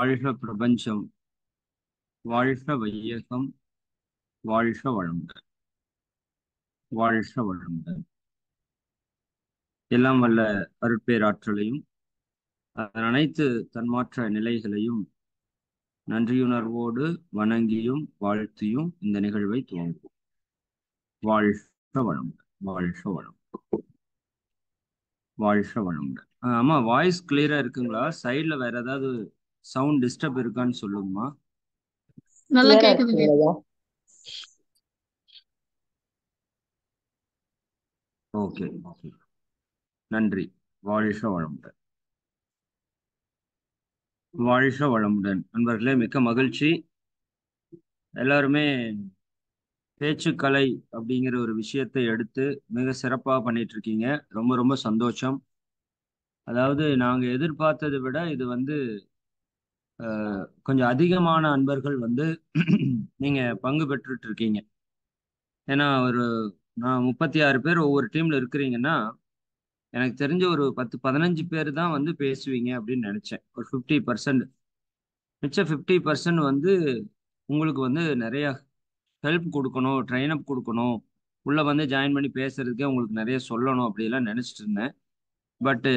வாழ்க பிரபஞ்சம் வாழ்க வையகம் வாழ்க வளமுடன் வாழ்க வளமுடன் எல்லாம் வல்ல அருட்பேராற்றலையும் அதன் அனைத்து தன்மாற்ற நிலைகளையும் நன்றியுணர்வோடு வணங்கியும் வாழ்த்தியும் இந்த நிகழ்வை துவங்குவோம் வாழ்க வளமுடன் வாழ்க வளம் வாழ்க வளமுடன் ஆமா வாய்ஸ் கிளியரா இருக்குங்களா சைட்ல வேற ஏதாவது சவுண்ட் டிஸ்டர்ப் இருக்கான்னு சொல்லுங்கம்மா நல்லா கேக்குது ஓகே ஓகே நன்றி வாழ்க வளமுடன் வாழ்க வளமுடன் நண்பர்களே மிக்க மகிழ்ச்சி எல்லாருமே பேச்சுக்கலை அப்படிங்கிற ஒரு விஷயத்தை எடுத்து மிக சிறப்பாக பண்ணிட்டு இருக்கீங்க ரொம்ப ரொம்ப சந்தோஷம் அதாவது நாங்கள் எதிர்பார்த்ததை விட இது வந்து கொஞ்சம் அதிகமான அன்பர்கள் வந்து நீங்க பங்கு பெற்றுட்டு இருக்கீங்க ஏன்னா ஒரு நான் முப்பத்தி ஆறு பேர் ஒவ்வொரு டீம்ல இருக்கிறீங்கன்னா எனக்கு தெரிஞ்ச ஒரு பத்து பதினஞ்சு பேர் தான் வந்து பேசுவீங்க அப்படின்னு நினைச்சேன் ஒரு ஃபிஃப்டி பர்சன்ட் மிச்சம் ஃபிஃப்டி பர்சன்ட் வந்து உங்களுக்கு வந்து நிறைய ஹெல்ப் கொடுக்கணும் ட்ரெயின் அப் கொடுக்கணும் உள்ளே வந்து ஜாயின் பண்ணி பேசுறதுக்கே உங்களுக்கு நிறைய சொல்லணும் அப்படிலாம் நினைச்சிட்டு இருந்தேன் பட்டு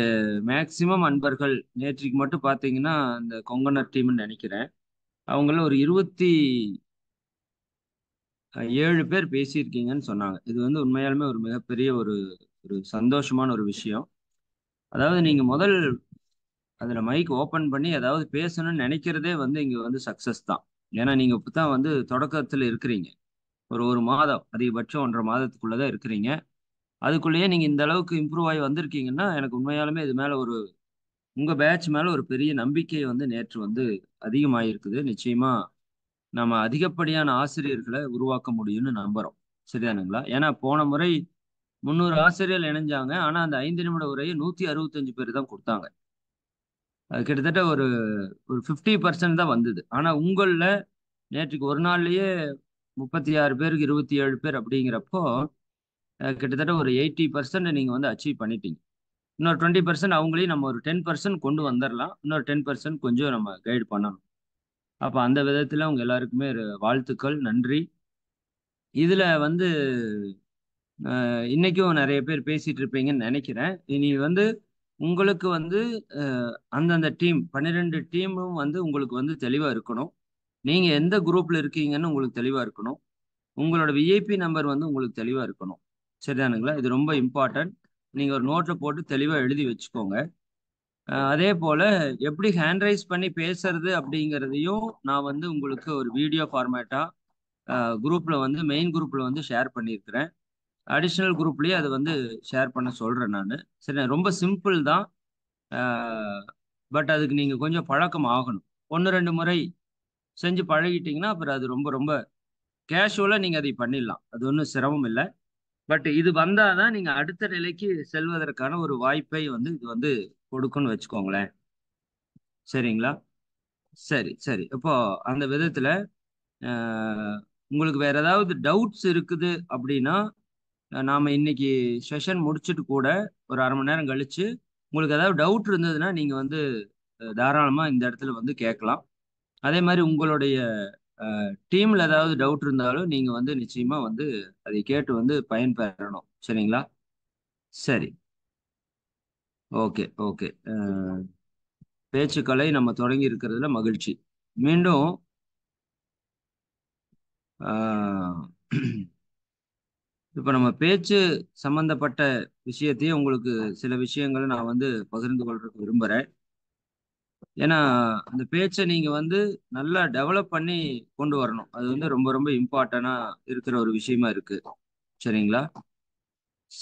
மேக்சிமம் uh, அன்பர்கள் நேற்றுக்கு மட்டும் பார்த்தீங்கன்னா அந்த கொங்கனர் டீம்னு நினைக்கிறேன் அவங்கள ஒரு இருபத்தி ஏழு பேர் பேசியிருக்கீங்கன்னு சொன்னாங்க இது வந்து உண்மையாலுமே ஒரு மிகப்பெரிய ஒரு ஒரு சந்தோஷமான ஒரு விஷயம் அதாவது நீங்கள் முதல் அதில் மைக் ஓப்பன் பண்ணி ஏதாவது பேசணும்னு நினைக்கிறதே வந்து இங்கே வந்து சக்ஸஸ் தான் ஏன்னா நீங்கள் இப்போ தான் வந்து தொடக்கத்தில் இருக்கிறீங்க ஒரு ஒரு மாதம் அதிகபட்சம் ஒன்றரை மாதத்துக்குள்ளே தான் இருக்கிறீங்க அதுக்குள்ளேயே நீங்கள் இந்த அளவுக்கு இம்ப்ரூவ் ஆகி வந்திருக்கீங்கன்னா எனக்கு உண்மையாலுமே இது மேலே ஒரு உங்கள் பேட்ச் மேலே ஒரு பெரிய நம்பிக்கை வந்து நேற்று வந்து அதிகமாயிருக்குது நிச்சயமாக நம்ம அதிகப்படியான ஆசிரியர்களை உருவாக்க முடியும்னு நம்புகிறோம் சரிதானுங்களா ஏன்னா போன முறை முந்நூறு ஆசிரியர்கள் இணைஞ்சாங்க ஆனால் அந்த ஐந்து நிமிட உரையை நூற்றி அறுபத்தஞ்சு பேர் தான் கொடுத்தாங்க அது கிட்டத்தட்ட ஒரு ஒரு ஃபிஃப்டி பர்சன்ட் தான் வந்தது ஆனால் உங்களில் நேற்றுக்கு ஒரு நாள்லேயே முப்பத்தி ஆறு பேருக்கு இருபத்தி ஏழு பேர் அப்படிங்கிறப்போ கிட்டத்தட்ட ஒரு எயிட்டி பர்சன்ட் நீங்கள் வந்து அச்சீவ் பண்ணிட்டீங்க இன்னொரு டுவெண்ட்டி பர்சன்ட் அவங்களையும் நம்ம ஒரு டென் பர்சன்ட் கொண்டு வந்துடலாம் இன்னொரு டென் பர்சன்ட் கொஞ்சம் நம்ம கைடு பண்ணணும் அப்போ அந்த விதத்தில் அவங்க எல்லாருக்குமே வாழ்த்துக்கள் நன்றி இதில் வந்து இன்றைக்கும் நிறைய பேர் பேசிகிட்டு இருப்பீங்கன்னு நினைக்கிறேன் இனி வந்து உங்களுக்கு வந்து அந்தந்த டீம் பன்னிரெண்டு டீமும் வந்து உங்களுக்கு வந்து தெளிவாக இருக்கணும் நீங்கள் எந்த குரூப்பில் இருக்கீங்கன்னு உங்களுக்கு தெளிவாக இருக்கணும் உங்களோட விஐபி நம்பர் வந்து உங்களுக்கு தெளிவாக இருக்கணும் சரிதானுங்களா இது ரொம்ப இம்பார்ட்டன்ட் நீங்கள் ஒரு நோட்டில் போட்டு தெளிவாக எழுதி வச்சுக்கோங்க அதே போல் எப்படி ஹேண்ட் ரைஸ் பண்ணி பேசுறது அப்படிங்கிறதையும் நான் வந்து உங்களுக்கு ஒரு வீடியோ ஃபார்மேட்டாக குரூப்பில் வந்து மெயின் குரூப்பில் வந்து ஷேர் பண்ணியிருக்கிறேன் அடிஷ்னல் குரூப்லேயே அது வந்து ஷேர் பண்ண சொல்கிறேன் நான் சரி ரொம்ப சிம்பிள் தான் பட் அதுக்கு நீங்கள் கொஞ்சம் பழக்கம் ஆகணும் ஒன்று ரெண்டு முறை செஞ்சு பழகிட்டிங்கன்னா அப்புறம் அது ரொம்ப ரொம்ப கேஷுவலாக நீங்கள் அதை பண்ணிடலாம் அது ஒன்றும் சிரமம் இல்லை பட் இது வந்தாதான் நீங்க அடுத்த நிலைக்கு செல்வதற்கான ஒரு வாய்ப்பை வந்து இது வந்து கொடுக்கும்னு வச்சுக்கோங்களேன் சரிங்களா சரி சரி இப்போ அந்த விதத்துல உங்களுக்கு வேற ஏதாவது டவுட்ஸ் இருக்குது அப்படின்னா நாம இன்னைக்கு செஷன் முடிச்சுட்டு கூட ஒரு அரை மணி நேரம் கழிச்சு உங்களுக்கு ஏதாவது டவுட் இருந்ததுன்னா நீங்க வந்து தாராளமா இந்த இடத்துல வந்து கேட்கலாம் அதே மாதிரி உங்களுடைய டீம்ல ஏதாவது டவுட் இருந்தாலும் நீங்க வந்து நிச்சயமா வந்து அதை கேட்டு வந்து பயன்பெறணும் சரிங்களா சரி ஓகே ஓகே பேச்சுக்கலை நம்ம தொடங்கி இருக்கிறதுல மகிழ்ச்சி மீண்டும் இப்போ நம்ம பேச்சு சம்பந்தப்பட்ட விஷயத்தையும் உங்களுக்கு சில விஷயங்களை நான் வந்து பகிர்ந்து கொள்றதுக்கு விரும்புகிறேன் ஏன்னா அந்த பேச்சை நீங்க வந்து நல்லா டெவலப் பண்ணி கொண்டு வரணும் அது வந்து ரொம்ப ரொம்ப இம்பார்ட்டனா இருக்கிற ஒரு விஷயமா இருக்கு சரிங்களா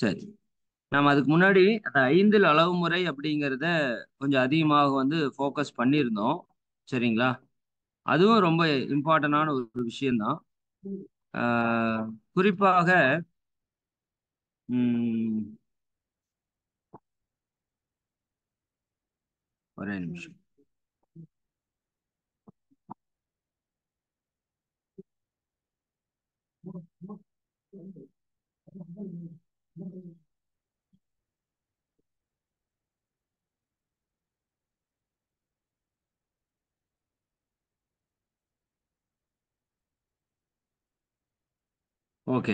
சரி நாம் அதுக்கு முன்னாடி அந்த ஐந்தில் அளவு முறை அப்படிங்கிறத கொஞ்சம் அதிகமாக வந்து ஃபோக்கஸ் பண்ணியிருந்தோம் சரிங்களா அதுவும் ரொம்ப இம்பார்ட்டண்டான ஒரு விஷயந்தான் குறிப்பாக ஒரே நிமிஷம் ஓகே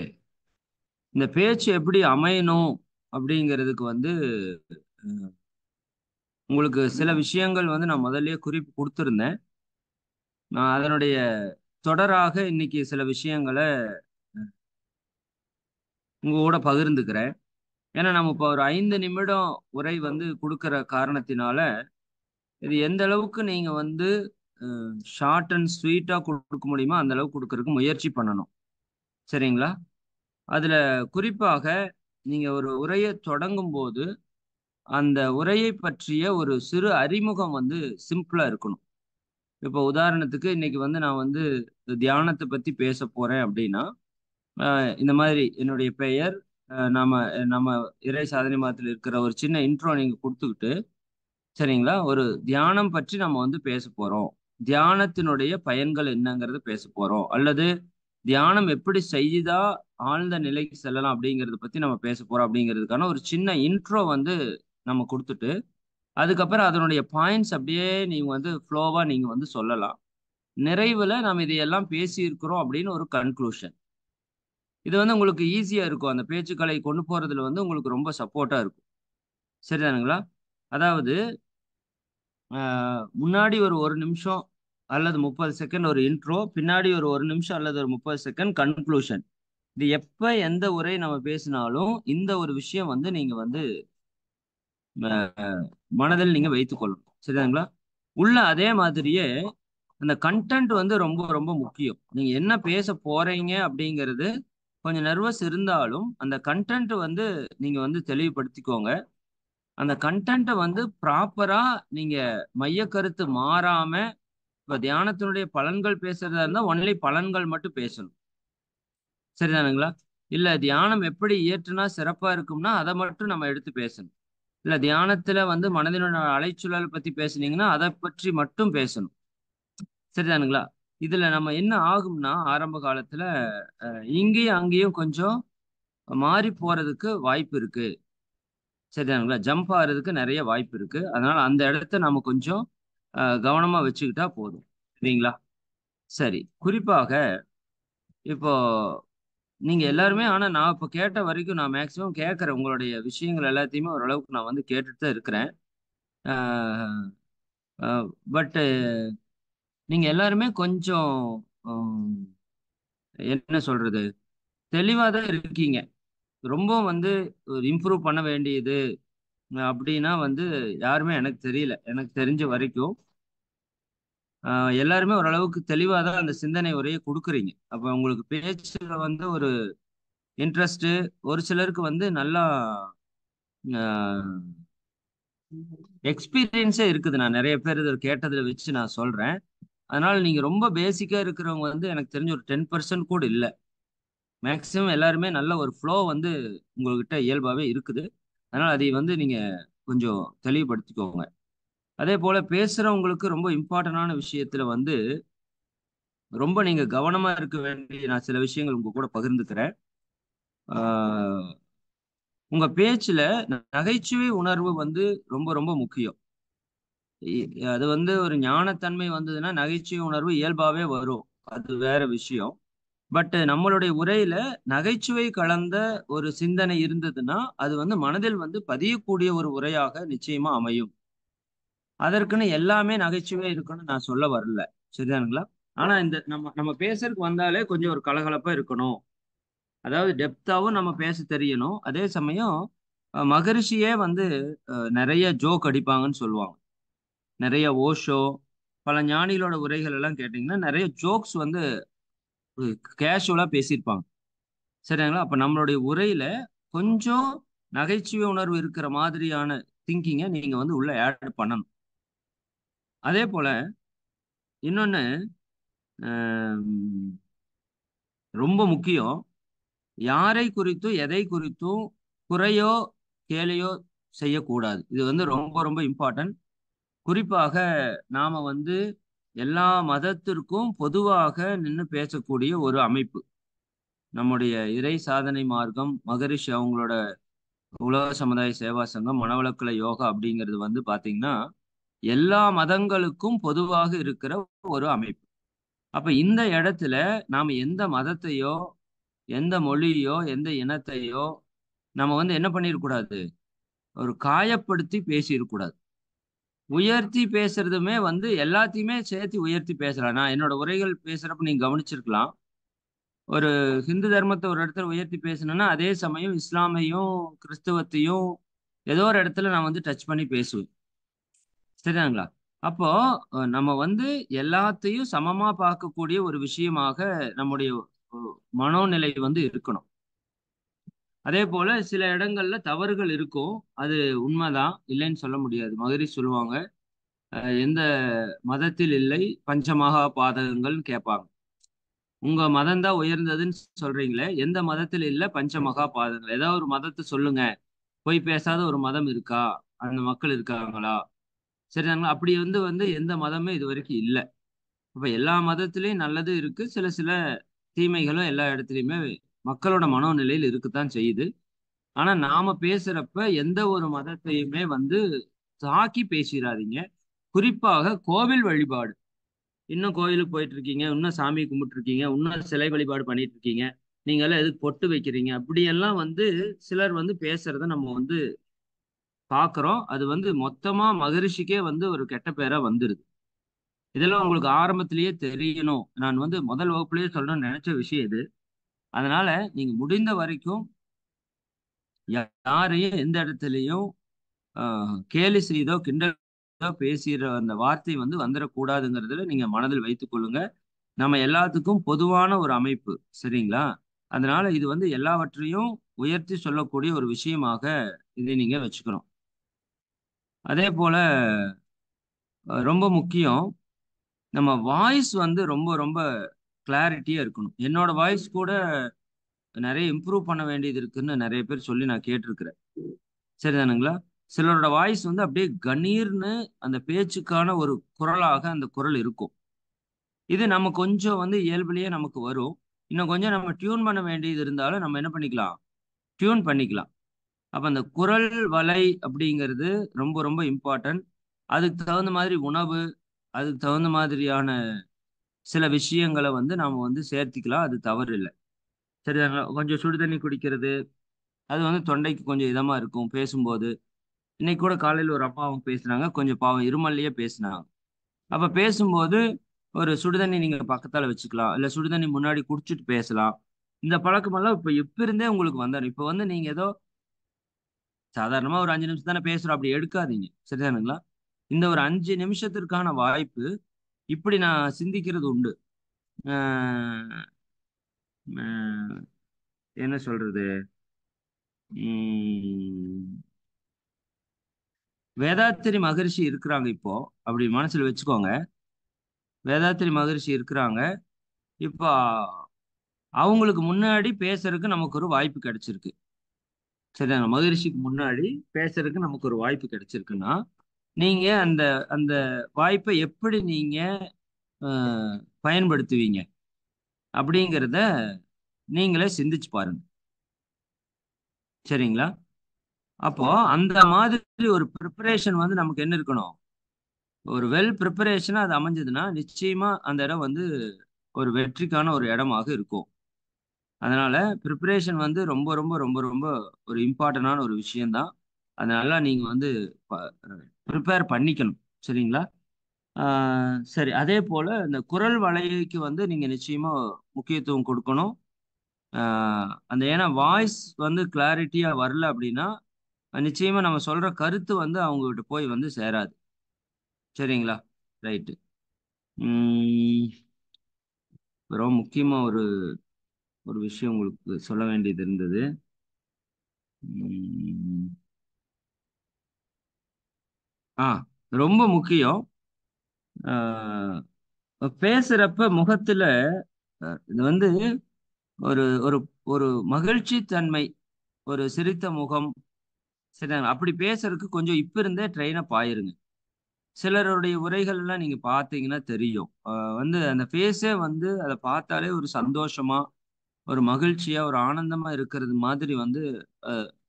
இந்த பேச்சு எப்படி அமையணும் அப்படிங்கிறதுக்கு வந்து உங்களுக்கு சில விஷயங்கள் வந்து நான் முதல்ல குறிப்பு கொடுத்துருந்தேன் நான் அதனுடைய தொடராக இன்னைக்கு சில விஷயங்களை உங்களோட கூட பகிர்ந்துக்கிறேன் ஏன்னா நம்ம இப்போ ஒரு ஐந்து நிமிடம் உரை வந்து கொடுக்குற காரணத்தினால இது எந்த அளவுக்கு நீங்கள் வந்து ஷார்ட் அண்ட் ஸ்வீட்டாக கொடுக்க முடியுமோ அந்த அளவுக்கு கொடுக்கறதுக்கு முயற்சி பண்ணணும் சரிங்களா அதில் குறிப்பாக நீங்கள் ஒரு உரையை தொடங்கும் போது அந்த உரையை பற்றிய ஒரு சிறு அறிமுகம் வந்து சிம்பிளாக இருக்கணும் இப்போ உதாரணத்துக்கு இன்னைக்கு வந்து நான் வந்து தியானத்தை பற்றி பேச போகிறேன் அப்படின்னா இந்த மாதிரி என்னுடைய பெயர் நாம நம்ம இறை சாதனை மாதத்தில் இருக்கிற ஒரு சின்ன இன்ட்ரோ நீங்கள் கொடுத்துக்கிட்டு சரிங்களா ஒரு தியானம் பற்றி நம்ம வந்து பேச போகிறோம் தியானத்தினுடைய பயன்கள் என்னங்கிறது பேச போகிறோம் அல்லது தியானம் எப்படி செய்தா ஆழ்ந்த நிலைக்கு செல்லலாம் அப்படிங்கிறத பற்றி நம்ம பேச போகிறோம் அப்படிங்கிறதுக்கான ஒரு சின்ன இன்ட்ரோ வந்து நம்ம கொடுத்துட்டு அதுக்கப்புறம் அதனுடைய பாயிண்ட்ஸ் அப்படியே நீங்கள் வந்து ஃப்ளோவா நீங்கள் வந்து சொல்லலாம் நிறைவில் நம்ம இதையெல்லாம் பேசியிருக்கிறோம் அப்படின்னு ஒரு கன்க்ளூஷன் இது வந்து உங்களுக்கு ஈஸியாக இருக்கும் அந்த பேச்சுக்கலை கொண்டு போகிறதுல வந்து உங்களுக்கு ரொம்ப சப்போர்ட்டாக இருக்கும் சரிதானுங்களா அதாவது முன்னாடி ஒரு ஒரு நிமிஷம் அல்லது முப்பது செகண்ட் ஒரு இன்ட்ரோ பின்னாடி ஒரு ஒரு நிமிஷம் அல்லது ஒரு முப்பது செகண்ட் கன்க்ளூஷன் இது எப்போ எந்த உரை நம்ம பேசினாலும் இந்த ஒரு விஷயம் வந்து நீங்கள் வந்து மனதில் நீங்கள் வைத்துக்கொள்ளணும் சரிதாங்களா உள்ள அதே மாதிரியே அந்த கண்டென்ட் வந்து ரொம்ப ரொம்ப முக்கியம் நீங்கள் என்ன பேச போகிறீங்க அப்படிங்கிறது கொஞ்சம் நர்வஸ் இருந்தாலும் அந்த கண்டென்ட் வந்து நீங்க வந்து தெளிவுபடுத்திக்கோங்க அந்த கண்டென்ட்டை வந்து ப்ராப்பரா நீங்க மைய கருத்து மாறாம இப்ப தியானத்தினுடைய பலன்கள் பேசுறதா இருந்தா ஒன்லி பலன்கள் மட்டும் பேசணும் சரிதானுங்களா இல்ல தியானம் எப்படி இயற்றுனா சிறப்பா இருக்கும்னா அதை மட்டும் நம்ம எடுத்து பேசணும் இல்ல தியானத்துல வந்து மனதினுடைய அலைச்சூழல் பத்தி பேசுனீங்கன்னா அதை பற்றி மட்டும் பேசணும் சரிதானுங்களா இதுல நம்ம என்ன ஆகும்னா ஆரம்ப காலத்துல இங்கேயும் அங்கேயும் கொஞ்சம் மாறி போறதுக்கு வாய்ப்பு இருக்கு சரிதானுங்களா ஜம்ப் ஆகிறதுக்கு நிறைய வாய்ப்பு இருக்கு அதனால அந்த இடத்த நம்ம கொஞ்சம் கவனமா வச்சுக்கிட்டா போதும் சரிங்களா சரி குறிப்பாக இப்போ நீங்க எல்லாருமே ஆனா நான் இப்போ கேட்ட வரைக்கும் நான் மேக்சிமம் கேட்குறேன் உங்களுடைய விஷயங்கள் எல்லாத்தையுமே ஓரளவுக்கு நான் வந்து கேட்டுட்டு தான் இருக்கிறேன் பட்டு நீங்க எல்லாருமே கொஞ்சம் என்ன சொல்றது தெளிவாக தான் இருக்கீங்க ரொம்ப வந்து ஒரு இம்ப்ரூவ் பண்ண வேண்டியது அப்படின்னா வந்து யாருமே எனக்கு தெரியல எனக்கு தெரிஞ்ச வரைக்கும் எல்லாருமே ஓரளவுக்கு தெளிவாக தான் அந்த சிந்தனை உரையை கொடுக்குறீங்க அப்போ உங்களுக்கு பேச்சில் வந்து ஒரு இன்ட்ரெஸ்ட்டு ஒரு சிலருக்கு வந்து நல்லா எக்ஸ்பீரியன்ஸே இருக்குது நான் நிறைய பேர் இதை கேட்டதில் வச்சு நான் சொல்கிறேன் அதனால நீங்க ரொம்ப பேசிக்கா இருக்கிறவங்க வந்து எனக்கு தெரிஞ்ச ஒரு டென் பர்சன்ட் கூட இல்லை மேக்சிமம் எல்லாருமே நல்ல ஒரு ஃப்ளோ வந்து உங்ககிட்ட இயல்பாகவே இருக்குது அதனால அதை வந்து நீங்க கொஞ்சம் தெளிவுபடுத்திக்கோங்க அதே போல பேசுறவங்களுக்கு ரொம்ப இம்பார்ட்டன்டான விஷயத்துல வந்து ரொம்ப நீங்க கவனமா இருக்க வேண்டிய நான் சில விஷயங்கள் உங்க கூட பகிர்ந்துக்கிறேன் உங்க பேச்சுல நகைச்சுவை உணர்வு வந்து ரொம்ப ரொம்ப முக்கியம் அது வந்து ஒரு ஞானத்தன்மை வந்ததுன்னா நகைச்சுவை உணர்வு இயல்பாவே வரும் அது வேற விஷயம் பட் நம்மளுடைய உரையில நகைச்சுவை கலந்த ஒரு சிந்தனை இருந்ததுன்னா அது வந்து மனதில் வந்து பதியக்கூடிய ஒரு உரையாக நிச்சயமா அமையும் அதற்குன்னு எல்லாமே நகைச்சுவை இருக்கணும்னு நான் சொல்ல வரல சரிதானுங்களா ஆனா இந்த நம்ம நம்ம பேசுறதுக்கு வந்தாலே கொஞ்சம் ஒரு கலகலப்பா இருக்கணும் அதாவது டெப்தாவும் நம்ம பேச தெரியணும் அதே சமயம் மகரிஷியே வந்து நிறைய ஜோக் அடிப்பாங்கன்னு சொல்லுவாங்க நிறைய ஓஷோ பல ஞானிகளோட உரைகள் எல்லாம் கேட்டிங்கன்னா நிறைய ஜோக்ஸ் வந்து கேஷுவலாக பேசியிருப்பாங்க சரிங்களா அப்போ நம்மளுடைய உரையில் கொஞ்சம் நகைச்சுவை உணர்வு இருக்கிற மாதிரியான திங்கிங்கை நீங்கள் வந்து உள்ளே ஆட் பண்ணணும் அதே போல் இன்னொன்று ரொம்ப முக்கியம் யாரை குறித்தும் எதை குறித்தும் குறையோ கேலையோ செய்யக்கூடாது இது வந்து ரொம்ப ரொம்ப இம்பார்ட்டன்ட் குறிப்பாக நாம வந்து எல்லா மதத்திற்கும் பொதுவாக நின்று பேசக்கூடிய ஒரு அமைப்பு நம்முடைய இறை சாதனை மார்க்கம் மகரிஷி அவங்களோட உலக சமுதாய சேவா சங்கம் மனவளக்கல யோகா அப்படிங்கிறது வந்து பார்த்தீங்கன்னா எல்லா மதங்களுக்கும் பொதுவாக இருக்கிற ஒரு அமைப்பு அப்ப இந்த இடத்துல நாம் எந்த மதத்தையோ எந்த மொழியோ எந்த இனத்தையோ நம்ம வந்து என்ன பண்ணிடக்கூடாது ஒரு காயப்படுத்தி பேசிடக்கூடாது உயர்த்தி பேசுறதுமே வந்து எல்லாத்தையுமே சேர்த்து உயர்த்தி பேசலாம் நான் என்னோட உரைகள் பேசுறப்ப நீங்க கவனிச்சிருக்கலாம் ஒரு ஹிந்து தர்மத்தை ஒரு இடத்துல உயர்த்தி பேசணும்னா அதே சமயம் இஸ்லாமையும் கிறிஸ்தவத்தையும் ஏதோ ஒரு இடத்துல நான் வந்து டச் பண்ணி பேசுவேன் சரிதாங்களா அப்போ நம்ம வந்து எல்லாத்தையும் சமமா பார்க்கக்கூடிய ஒரு விஷயமாக நம்முடைய மனோநிலை வந்து இருக்கணும் அதே போல சில இடங்கள்ல தவறுகள் இருக்கும் அது உண்மைதான் இல்லைன்னு சொல்ல முடியாது மகரி சொல்லுவாங்க அஹ் எந்த மதத்தில் இல்லை பஞ்சமகா பாதகங்கள்னு கேட்பாங்க உங்க மதம் தான் உயர்ந்ததுன்னு சொல்றீங்களே எந்த மதத்தில் இல்லை பஞ்சமகா பாதகங்கள் ஏதாவது ஒரு மதத்தை சொல்லுங்க போய் பேசாத ஒரு மதம் இருக்கா அந்த மக்கள் இருக்காங்களா சரி அப்படி வந்து வந்து எந்த மதமே இது வரைக்கும் இல்லை அப்ப எல்லா மதத்திலையும் நல்லது இருக்கு சில சில தீமைகளும் எல்லா இடத்துலையுமே மக்களோட மனோநிலையில் இருக்குதான் செய்யுது ஆனா நாம பேசுறப்ப எந்த ஒரு மதத்தையுமே வந்து தாக்கி பேசிடாதீங்க குறிப்பாக கோவில் வழிபாடு இன்னும் கோவிலுக்கு போயிட்டு இருக்கீங்க இன்னும் சாமி கும்பிட்டு இருக்கீங்க இன்னும் சிலை வழிபாடு பண்ணிட்டு இருக்கீங்க நீங்களாம் எதுக்கு பொட்டு வைக்கிறீங்க அப்படியெல்லாம் வந்து சிலர் வந்து பேசுறத நம்ம வந்து பாக்குறோம் அது வந்து மொத்தமா மகரிஷிக்கே வந்து ஒரு கெட்ட பேரா வந்துருது இதெல்லாம் உங்களுக்கு ஆரம்பத்திலேயே தெரியணும் நான் வந்து முதல் வகுப்புலயே சொல்லணும்னு நினைச்ச விஷயம் இது அதனால நீங்க முடிந்த வரைக்கும் யாரையும் எந்த இடத்துலையும் கேலி செய்தோ கிண்டலோ பேசுகிற அந்த வார்த்தை வந்து வந்துடக்கூடாதுங்கிறதுல நீங்க மனதில் வைத்துக் கொள்ளுங்க நம்ம எல்லாத்துக்கும் பொதுவான ஒரு அமைப்பு சரிங்களா அதனால இது வந்து எல்லாவற்றையும் உயர்த்தி சொல்லக்கூடிய ஒரு விஷயமாக இதை நீங்க வச்சுக்கணும் அதே போல ரொம்ப முக்கியம் நம்ம வாய்ஸ் வந்து ரொம்ப ரொம்ப கிளாரிட்டியாக இருக்கணும் என்னோட வாய்ஸ் கூட நிறைய இம்ப்ரூவ் பண்ண வேண்டியது இருக்குன்னு நிறைய பேர் சொல்லி நான் கேட்டிருக்கிறேன் சரிதானுங்களா சிலரோட வாய்ஸ் வந்து அப்படியே கணீர்னு அந்த பேச்சுக்கான ஒரு குரலாக அந்த குரல் இருக்கும் இது நம்ம கொஞ்சம் வந்து இயல்புலயே நமக்கு வரும் இன்னும் கொஞ்சம் நம்ம டியூன் பண்ண வேண்டியது இருந்தாலும் நம்ம என்ன பண்ணிக்கலாம் டியூன் பண்ணிக்கலாம் அப்போ அந்த குரல் வலை அப்படிங்கிறது ரொம்ப ரொம்ப இம்பார்ட்டன்ட் அதுக்கு தகுந்த மாதிரி உணவு அதுக்கு தகுந்த மாதிரியான சில விஷயங்களை வந்து நாம் வந்து சேர்த்திக்கலாம் அது தவறு இல்லை சரிதாங்க கொஞ்சம் சுடு தண்ணி குடிக்கிறது அது வந்து தொண்டைக்கு கொஞ்சம் இதமாக இருக்கும் பேசும்போது இன்னைக்கு கூட காலையில் ஒரு அப்பாவும் பேசுனாங்க கொஞ்சம் பாவம் இருமல்லையே பேசுனாங்க அப்போ பேசும்போது ஒரு சுடுதண்ணி நீங்கள் பக்கத்தால் வச்சுக்கலாம் இல்லை சுடுதண்ணி முன்னாடி குடிச்சிட்டு பேசலாம் இந்த பழக்கமெல்லாம் இப்போ இப்போ இருந்தே உங்களுக்கு வந்தாரு இப்போ வந்து நீங்கள் ஏதோ சாதாரணமாக ஒரு அஞ்சு நிமிஷம் தானே பேசுகிறோம் அப்படி எடுக்காதீங்க சரிதானுங்களா இந்த ஒரு அஞ்சு நிமிஷத்திற்கான வாய்ப்பு இப்படி நான் சிந்திக்கிறது உண்டு என்ன சொல்றது வேதாத்திரி மகரிஷி இருக்கிறாங்க இப்போ அப்படி மனசுல வச்சுக்கோங்க வேதாத்திரி மகரிஷி இருக்கிறாங்க இப்போ அவங்களுக்கு முன்னாடி பேசுறதுக்கு நமக்கு ஒரு வாய்ப்பு கிடைச்சிருக்கு சரியா மகரிஷிக்கு முன்னாடி பேசுறதுக்கு நமக்கு ஒரு வாய்ப்பு கிடைச்சிருக்குன்னா நீங்க அந்த அந்த வாய்ப்பை எப்படி நீங்க பயன்படுத்துவீங்க அப்படிங்கிறத நீங்களே சிந்திச்சு பாருங்க சரிங்களா அப்போ அந்த மாதிரி ஒரு ப்ரிப்பரேஷன் வந்து நமக்கு என்ன இருக்கணும் ஒரு வெல் ப்ரிப்பரேஷனாக அது அமைஞ்சதுன்னா நிச்சயமா அந்த இடம் வந்து ஒரு வெற்றிக்கான ஒரு இடமாக இருக்கும் அதனால ப்ரிப்பரேஷன் வந்து ரொம்ப ரொம்ப ரொம்ப ரொம்ப ஒரு இம்பார்ட்டண்டான ஒரு விஷயம்தான் அதனால நீங்க வந்து ப்ரிப்பேர் பண்ணிக்கணும் சரிங்களா சரி அதே போல் இந்த குரல் வளையைக்கு வந்து நீங்கள் நிச்சயமாக முக்கியத்துவம் கொடுக்கணும் அந்த ஏன்னா வாய்ஸ் வந்து கிளாரிட்டியாக வரல அப்படின்னா நிச்சயமாக நம்ம சொல்கிற கருத்து வந்து அவங்ககிட்ட போய் வந்து சேராது சரிங்களா ரைட்டு ரொம்ப முக்கியமாக ஒரு ஒரு விஷயம் உங்களுக்கு சொல்ல வேண்டியது இருந்தது ஆ ரொம்ப முக்கியம் பேசுறப்ப முகத்துல இது வந்து ஒரு ஒரு ஒரு மகிழ்ச்சி தன்மை ஒரு சிரித்த முகம் சரி அப்படி பேசுறதுக்கு கொஞ்சம் இப்ப இருந்தே ட்ரெயினை பாயிருங்க சிலருடைய உரைகள்லாம் நீங்க பார்த்தீங்கன்னா தெரியும் வந்து அந்த ஃபேஸே வந்து அதை பார்த்தாலே ஒரு சந்தோஷமா ஒரு மகிழ்ச்சியா ஒரு ஆனந்தமா இருக்கிறது மாதிரி வந்து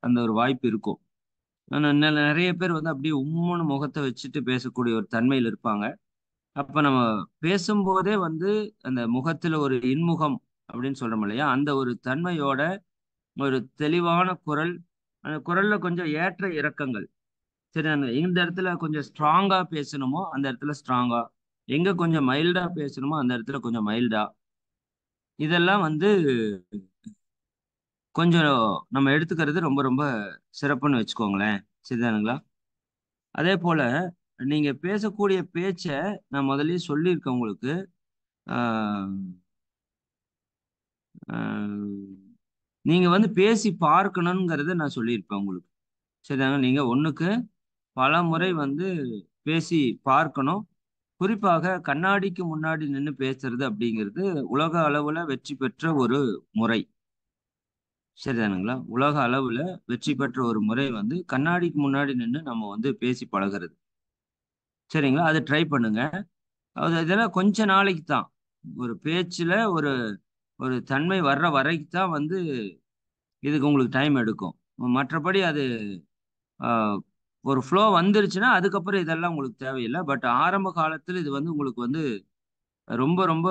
அந்த ஒரு வாய்ப்பு இருக்கும் நிறைய பேர் வந்து அப்படியே உம்முன்னு முகத்தை வச்சுட்டு பேசக்கூடிய ஒரு தன்மையில் இருப்பாங்க. அப்ப நம்ம பேசும்போதே வந்து அந்த முகத்துல ஒரு இன்முகம் அப்படின்னு சொல்றோம் இல்லையா? அந்த ஒரு தன்மையோட ஒரு தெளிவான குரல், அந்த குரல்ல கொஞ்சம் ஏற்ற இறக்கங்கள். சரி அந்த இந்த இடத்துல கொஞ்சம் ஸ்ட்ராங்கா பேசணுமோ, அந்த இடத்துல ஸ்ட்ராங்கா. எங்க கொஞ்சம் மைல்டா பேசணுமோ, அந்த இடத்துல கொஞ்சம் மைல்டா. இதெல்லாம் வந்து கொஞ்சம் நம்ம எடுத்துக்கிறது ரொம்ப ரொம்ப சிறப்புன்னு வச்சுக்கோங்களேன் சரிதானுங்களா அதே போல் நீங்கள் பேசக்கூடிய பேச்சை நான் முதலே சொல்லியிருக்கேன் உங்களுக்கு நீங்கள் வந்து பேசி பார்க்கணுங்கிறத நான் சொல்லியிருப்பேன் உங்களுக்கு சரிதாங்க நீங்கள் ஒன்றுக்கு பல முறை வந்து பேசி பார்க்கணும் குறிப்பாக கண்ணாடிக்கு முன்னாடி நின்று பேசுறது அப்படிங்கிறது உலக அளவில் வெற்றி பெற்ற ஒரு முறை சரிதானுங்களா? உலக அளவுல வெற்றி பெற்ற ஒரு முறை வந்து கண்ணாடிக்கு முன்னாடி நின்று நம்ம வந்து பேசி பழகுறது. சரிங்களா? அதை ட்ரை பண்ணுங்க. அது இதெல்லாம் கொஞ்ச நாளைக்கு தான். ஒரு பேச்சுல ஒரு ஒரு தன்மை வர்ற வரைக்கு தான் வந்து, இதுக்கு உங்களுக்கு டைம் எடுக்கும். மற்றபடி அது ஒரு ஃப்ளோ வந்துருச்சுன்னா, அதுக்கப்புறம் இதெல்லாம் உங்களுக்கு தேவையில்லை பட் ஆரம்ப காலத்துல இது வந்து உங்களுக்கு வந்து ரொம்ப ரொம்ப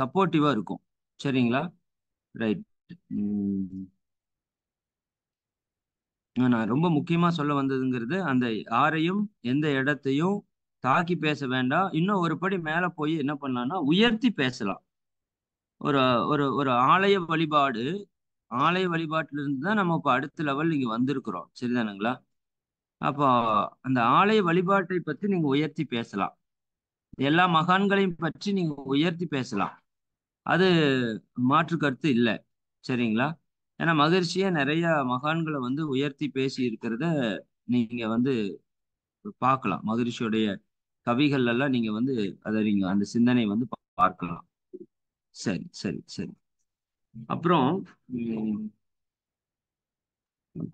சப்போர்ட்டிவா இருக்கும். சரிங்களா? ரைட். நான் ரொம்ப முக்கியமா சொல்ல வந்ததுங்கிறது, அந்த யாரையும், எந்த இடத்தையும் தாக்கி பேச வேண்டாம். இன்னும் ஒரு படி மேல போய் என்ன பண்ணலாம்னா, உயர்த்தி பேசலாம். ஒரு ஒரு ஒரு ஆலய வழிபாடு ஆலய இருந்து தான் நம்ம இப்ப அடுத்த லெவல் இங்க வந்திருக்கிறோம். சரிதானுங்களா? அப்போ அந்த ஆலய வழிபாட்டை பத்தி நீங்க உயர்த்தி பேசலாம். எல்லா மகான்களையும் பற்றி நீங்க உயர்த்தி பேசலாம். அது மாற்று கருத்து இல்ல. சரிங்களா ஏன்னா மகிழ்ச்சியே நிறைய மகான்களை வந்து உயர்த்தி பேசி இருக்கிறத நீங்க வந்து பார்க்கலாம் மகிழ்ச்சியுடைய கவிகள் எல்லாம் நீங்க வந்து அதை நீங்க அந்த சிந்தனை வந்து பார்க்கலாம் சரி சரி சரி அப்புறம்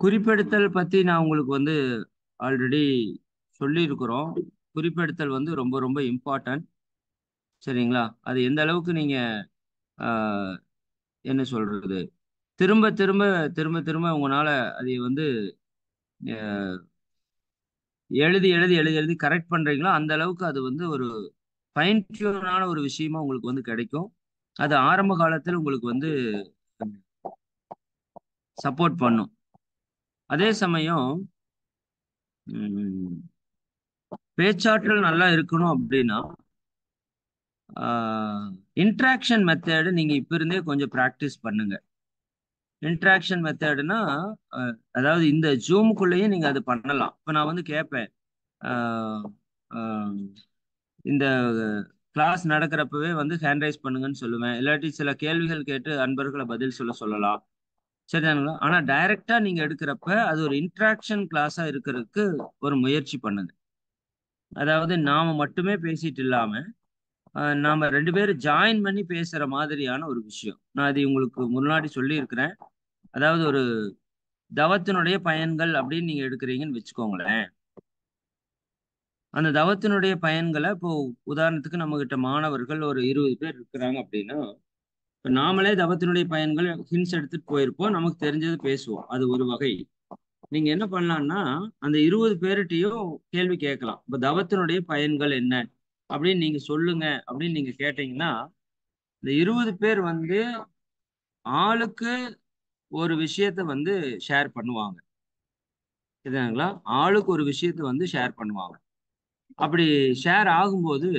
குறிப்பெடுத்தல் பத்தி நான் உங்களுக்கு வந்து ஆல்ரெடி சொல்லியிருக்கிறோம் குறிப்பெடுத்தல் வந்து ரொம்ப ரொம்ப இம்பார்ட்டன்ட் சரிங்களா அது எந்த அளவுக்கு நீங்க என்ன சொல்றது திரும்ப திரும்ப திரும்ப திரும்ப உங்களால அதை வந்து எழுதி எழுதி எழுதி எழுதி கரெக்ட் பண்றீங்களோ அந்த அளவுக்கு அது வந்து ஒரு ஃபைன் ஒரு விஷயமா உங்களுக்கு வந்து கிடைக்கும் அது ஆரம்ப காலத்தில் உங்களுக்கு வந்து சப்போர்ட் பண்ணும் அதே சமயம் பேச்சாற்றல் நல்லா இருக்கணும் அப்படின்னா இன்ட்ராக்ஷன் மெத்தேடு நீங்கள் இப்போ இருந்தே கொஞ்சம் ப்ராக்டிஸ் பண்ணுங்க இன்ட்ராக்ஷன் மெத்தேடுனா அதாவது இந்த ஜூமுக்குள்ளேயும் நீங்கள் அது பண்ணலாம் இப்போ நான் வந்து கேட்பேன் இந்த கிளாஸ் நடக்கிறப்பவே வந்து ஹேண்ட் ரைஸ் பண்ணுங்கன்னு சொல்லுவேன் இல்லாட்டி சில கேள்விகள் கேட்டு அன்பர்களை பதில் சொல்ல சொல்லலாம் சரிதானுங்களா ஆனால் டைரெக்டாக நீங்கள் எடுக்கிறப்ப அது ஒரு இன்ட்ராக்ஷன் கிளாஸாக இருக்கிறதுக்கு ஒரு முயற்சி பண்ணுங்க அதாவது நாம் மட்டுமே பேசிட்டு இல்லாமல் நாம ரெண்டு பேரும் ஜாயின் பண்ணி பேசுற மாதிரியான ஒரு விஷயம் நான் அது உங்களுக்கு முன்னாடி இருக்கிறேன் அதாவது ஒரு தவத்தினுடைய பயன்கள் அப்படின்னு நீங்க எடுக்கிறீங்கன்னு வச்சுக்கோங்களேன் அந்த தவத்தினுடைய பயன்களை இப்போ உதாரணத்துக்கு நம்ம கிட்ட மாணவர்கள் ஒரு இருபது பேர் இருக்கிறாங்க அப்படின்னா இப்ப நாமளே தவத்தினுடைய பயன்கள் ஹின்ஸ் எடுத்துட்டு போயிருப்போம் நமக்கு தெரிஞ்சது பேசுவோம் அது ஒரு வகை நீங்க என்ன பண்ணலாம்னா அந்த இருபது பேர்கிட்டையும் கேள்வி கேட்கலாம் இப்ப தவத்தினுடைய பயன்கள் என்ன அப்படின்னு நீங்க சொல்லுங்க அப்படின்னு நீங்க கேட்டீங்கன்னா இந்த இருபது பேர் வந்து ஆளுக்கு ஒரு விஷயத்த வந்து ஷேர் பண்ணுவாங்க இதுங்களா ஆளுக்கு ஒரு விஷயத்த வந்து ஷேர் பண்ணுவாங்க அப்படி ஷேர் ஆகும்போது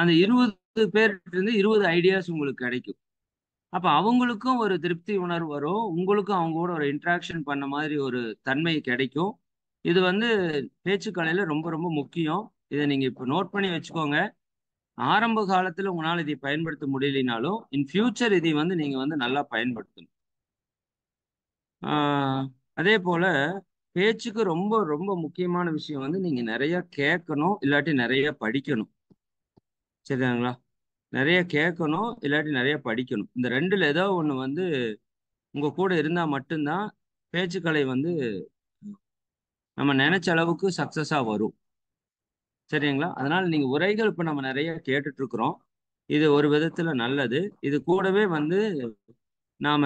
அந்த இருபது இருந்து இருபது ஐடியாஸ் உங்களுக்கு கிடைக்கும் அப்போ அவங்களுக்கும் ஒரு திருப்தி உணர்வு வரும் உங்களுக்கும் அவங்க கூட ஒரு இன்ட்ராக்ஷன் பண்ண மாதிரி ஒரு தன்மை கிடைக்கும் இது வந்து பேச்சுக்கலையில ரொம்ப ரொம்ப முக்கியம் இதை நீங்க இப்போ நோட் பண்ணி வச்சுக்கோங்க ஆரம்ப காலத்துல உங்களால் இதை பயன்படுத்த முடியலனாலும் இன் ஃபியூச்சர் இதை வந்து நீங்க வந்து நல்லா பயன்படுத்தணும் அதே போல பேச்சுக்கு ரொம்ப ரொம்ப முக்கியமான விஷயம் வந்து நீங்க நிறைய கேட்கணும் இல்லாட்டி நிறைய படிக்கணும் சரிதாங்களா நிறைய கேட்கணும் இல்லாட்டி நிறைய படிக்கணும் இந்த ரெண்டுல ஏதோ ஒன்று வந்து உங்க கூட இருந்தா மட்டும்தான் பேச்சுக்கலை வந்து நம்ம நினைச்ச அளவுக்கு சக்சஸா வரும் சரிங்களா அதனால நீங்க உரைகள் இப்ப நம்ம நிறைய கேட்டுட்டு இருக்கிறோம் இது ஒரு விதத்துல நல்லது இது கூடவே வந்து நாம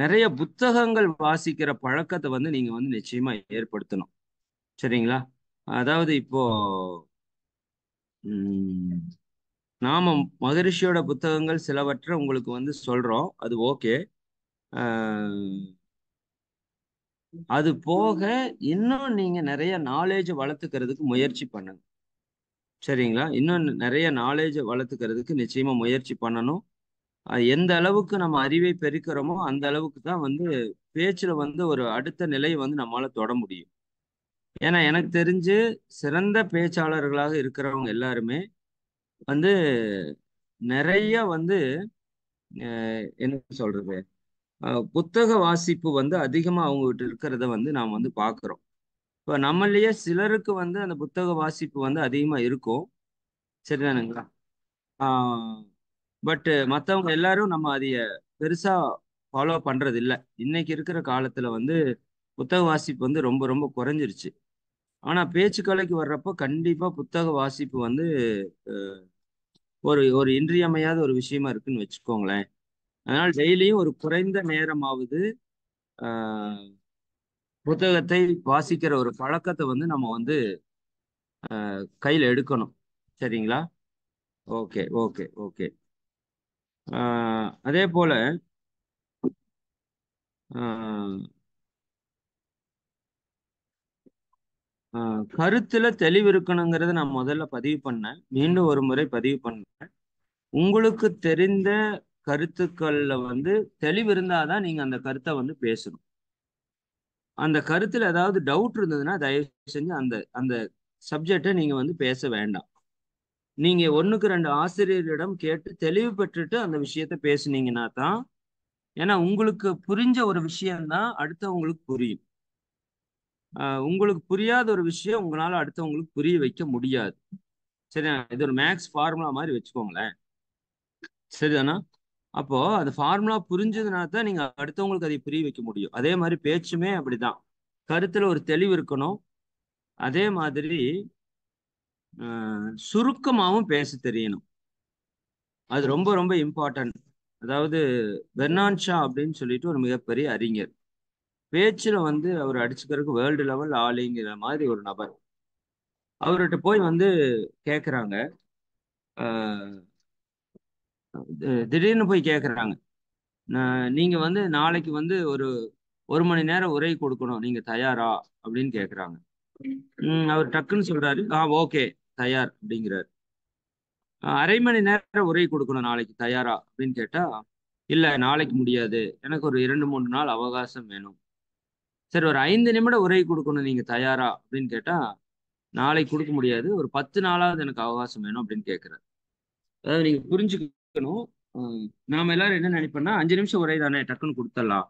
நிறைய புத்தகங்கள் வாசிக்கிற பழக்கத்தை வந்து நீங்க வந்து நிச்சயமா ஏற்படுத்தணும் சரிங்களா அதாவது இப்போ நாம மகரிஷியோட புத்தகங்கள் சிலவற்றை உங்களுக்கு வந்து சொல்றோம் அது ஓகே ஆஹ் அது போக இன்னும் நீங்க நிறைய நாலேஜ் வளர்த்துக்கிறதுக்கு முயற்சி பண்ணுங்க சரிங்களா இன்னும் நிறைய நாலேஜ் வளர்த்துக்கிறதுக்கு நிச்சயமா முயற்சி பண்ணணும் எந்த அளவுக்கு நம்ம அறிவை பெருக்கிறோமோ அந்த அளவுக்கு தான் வந்து பேச்சுல வந்து ஒரு அடுத்த நிலையை வந்து நம்மளால தொட முடியும் ஏன்னா எனக்கு தெரிஞ்சு சிறந்த பேச்சாளர்களாக இருக்கிறவங்க எல்லாருமே வந்து நிறைய வந்து என்ன சொல்றது புத்தக வாசிப்பு வந்து அதிகமாக அவங்ககிட்ட இருக்கிறத வந்து நாம் வந்து பார்க்குறோம் இப்போ நம்மளையே சிலருக்கு வந்து அந்த புத்தக வாசிப்பு வந்து அதிகமாக இருக்கும் சரிதானுங்களா பட்டு மற்றவங்க எல்லாரும் நம்ம அதைய பெருசாக ஃபாலோ பண்ணுறது இல்லை இன்னைக்கு இருக்கிற காலத்தில் வந்து புத்தக வாசிப்பு வந்து ரொம்ப ரொம்ப குறைஞ்சிருச்சு ஆனால் பேச்சுக்கலைக்கு வர்றப்போ கண்டிப்பாக புத்தக வாசிப்பு வந்து ஒரு ஒரு இன்றியமையாத ஒரு விஷயமா இருக்குன்னு வச்சுக்கோங்களேன் அதனால் டெய்லியும் ஒரு குறைந்த நேரமாவது புத்தகத்தை வாசிக்கிற ஒரு பழக்கத்தை வந்து நம்ம வந்து கையில் எடுக்கணும் சரிங்களா ஓகே ஓகே ஓகே அதே போல கருத்துல தெளிவு இருக்கணுங்கிறத நான் முதல்ல பதிவு பண்ணேன் மீண்டும் ஒரு முறை பதிவு பண்ணேன் உங்களுக்கு தெரிந்த கருத்துக்கள்ல வந்து தெளிவு இருந்தாதான் நீங்க அந்த கருத்தை வந்து பேசணும் அந்த கருத்துல ஏதாவது டவுட் இருந்ததுன்னா தயவு செஞ்சு அந்த அந்த சப்ஜெக்டை நீங்க வந்து பேச வேண்டாம் நீங்க ஒண்ணுக்கு ரெண்டு ஆசிரியரிடம் கேட்டு தெளிவு பெற்றுட்டு அந்த விஷயத்த பேசுனீங்கன்னா தான் ஏன்னா உங்களுக்கு புரிஞ்ச ஒரு விஷயம்தான் அடுத்தவங்களுக்கு புரியும் உங்களுக்கு புரியாத ஒரு விஷயம் உங்களால அடுத்தவங்களுக்கு புரிய வைக்க முடியாது சரி இது ஒரு மேக்ஸ் ஃபார்முலா மாதிரி வச்சுக்கோங்களேன் சரிதானா அப்போ அந்த ஃபார்முலா புரிஞ்சதுனால தான் நீங்க அடுத்தவங்களுக்கு அதை புரிய வைக்க முடியும் அதே மாதிரி பேச்சுமே அப்படிதான் கருத்துல ஒரு தெளிவு இருக்கணும் அதே மாதிரி சுருக்கமாகவும் பேச தெரியணும் அது ரொம்ப ரொம்ப இம்பார்ட்டன்ட் அதாவது பெர்னான்ஷா அப்படின்னு சொல்லிட்டு ஒரு மிகப்பெரிய அறிஞர் பேச்சில் வந்து அவர் அடிச்சுக்கிறதுக்கு வேர்ல்டு லெவல் ஆளுங்கிற மாதிரி ஒரு நபர் அவர்கிட்ட போய் வந்து கேட்குறாங்க திடீர்னு போய் கேட்குறாங்க நீங்க வந்து நாளைக்கு வந்து ஒரு ஒரு மணி நேரம் உரை கொடுக்கணும் நீங்க தயாரா அப்படின்னு கேட்குறாங்க அவர் டக்குன்னு சொல்றாரு ஆ ஓகே தயார் அப்படிங்கிறாரு அரை மணி நேரம் உரை கொடுக்கணும் நாளைக்கு தயாரா அப்படின்னு கேட்டா இல்ல நாளைக்கு முடியாது எனக்கு ஒரு இரண்டு மூணு நாள் அவகாசம் வேணும் சரி ஒரு ஐந்து நிமிடம் உரை கொடுக்கணும் நீங்க தயாரா அப்படின்னு கேட்டா நாளைக்கு கொடுக்க முடியாது ஒரு பத்து நாளாவது எனக்கு அவகாசம் வேணும் அப்படின்னு கேட்குறாரு அதாவது நீங்க புரிஞ்சுக்க இருக்கணும் நாம எல்லாரும் என்ன நினைப்போம்னா அஞ்சு நிமிஷம் உரை தானே டக்குன்னு கொடுத்துடலாம்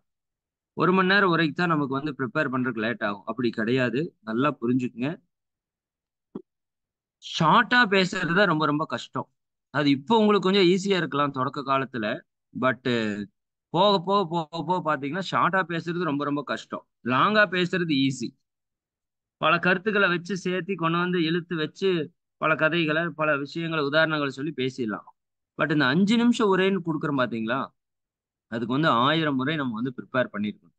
ஒரு மணி நேரம் உரைக்கு தான் நமக்கு வந்து ப்ரிப்பேர் பண்றதுக்கு லேட் ஆகும் அப்படி கிடையாது நல்லா புரிஞ்சுக்குங்க ஷார்ட்டா பேசுறது தான் ரொம்ப ரொம்ப கஷ்டம் அது இப்போ உங்களுக்கு கொஞ்சம் ஈஸியா இருக்கலாம் தொடக்க காலத்துல பட்டு போக போக போக போக பார்த்தீங்கன்னா ஷார்ட்டா பேசுறது ரொம்ப ரொம்ப கஷ்டம் லாங்கா பேசுறது ஈஸி பல கருத்துக்களை வச்சு சேர்த்து கொண்டு வந்து இழுத்து வச்சு பல கதைகளை பல விஷயங்களை உதாரணங்களை சொல்லி பேசிடலாம் பட் இந்த அஞ்சு நிமிஷம் உரைன்னு கொடுக்குறோம் பார்த்தீங்களா அதுக்கு வந்து ஆயிரம் முறை நம்ம வந்து ப்ரிப்பேர் பண்ணியிருக்கோம்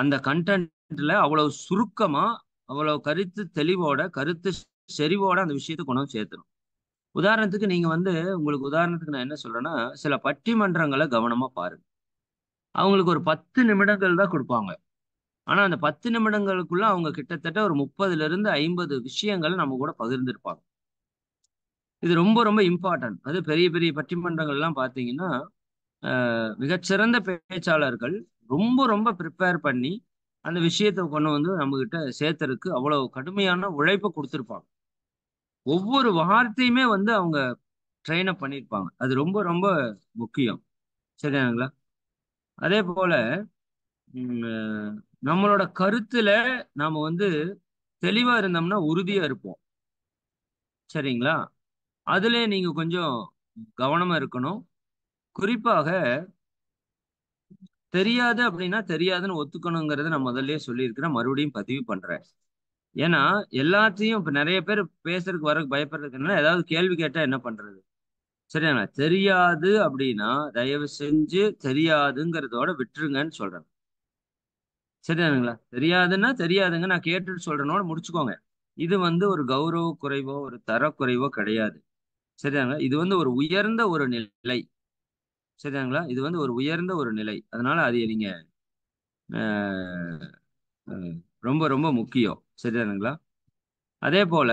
அந்த கண்டென்ட்ல அவ்வளவு சுருக்கமாக அவ்வளோ கருத்து தெளிவோட கருத்து செறிவோட அந்த விஷயத்தை கொண்டு வந்து சேர்த்துரும் உதாரணத்துக்கு நீங்கள் வந்து உங்களுக்கு உதாரணத்துக்கு நான் என்ன சொல்றேன்னா சில பட்டிமன்றங்களை கவனமாக பாருங்க அவங்களுக்கு ஒரு பத்து நிமிடங்கள் தான் கொடுப்பாங்க ஆனால் அந்த பத்து நிமிடங்களுக்குள்ள அவங்க கிட்டத்தட்ட ஒரு முப்பதுலேருந்து ஐம்பது விஷயங்களை நம்ம கூட பகிர்ந்திருப்பாங்க இது ரொம்ப ரொம்ப இம்பார்ட்டன்ட் அது பெரிய பெரிய பட்டிமன்றங்கள்லாம் பார்த்தீங்கன்னா மிகச்சிறந்த பேச்சாளர்கள் ரொம்ப ரொம்ப ப்ரிப்பேர் பண்ணி அந்த விஷயத்தை கொண்டு வந்து நம்மகிட்ட சேர்த்தருக்கு அவ்வளோ கடுமையான உழைப்பை கொடுத்துருப்பாங்க ஒவ்வொரு வார்த்தையுமே வந்து அவங்க ட்ரெயின் அப் பண்ணியிருப்பாங்க அது ரொம்ப ரொம்ப முக்கியம் சரிங்களா அதே போல நம்மளோட கருத்துல நாம வந்து தெளிவா இருந்தோம்னா உறுதியா இருப்போம் சரிங்களா அதிலே நீங்க கொஞ்சம் கவனமா இருக்கணும் குறிப்பாக தெரியாது அப்படின்னா தெரியாதுன்னு ஒத்துக்கணுங்கிறத நான் முதல்லயே சொல்லியிருக்கிறேன் மறுபடியும் பதிவு பண்றேன் ஏன்னா எல்லாத்தையும் இப்ப நிறைய பேர் பேசுறதுக்கு வர பயப்படுறதுக்குன்னா ஏதாவது கேள்வி கேட்டா என்ன பண்றது சரியாண்ணா தெரியாது அப்படின்னா தயவு செஞ்சு தெரியாதுங்கிறதோட விட்டுருங்கன்னு சொல்றேன் சரியானுங்களா தெரியாதுன்னா தெரியாதுங்க நான் கேட்டுட்டு சொல்றேனோட முடிச்சுக்கோங்க இது வந்து ஒரு கௌரவ குறைவோ ஒரு தரக்குறைவோ கிடையாது சரிதாங்களா இது வந்து ஒரு உயர்ந்த ஒரு நிலை சரிதானுங்களா இது வந்து ஒரு உயர்ந்த ஒரு நிலை அதனால அது நீங்க ரொம்ப ரொம்ப முக்கியம் சரிதானுங்களா அதே போல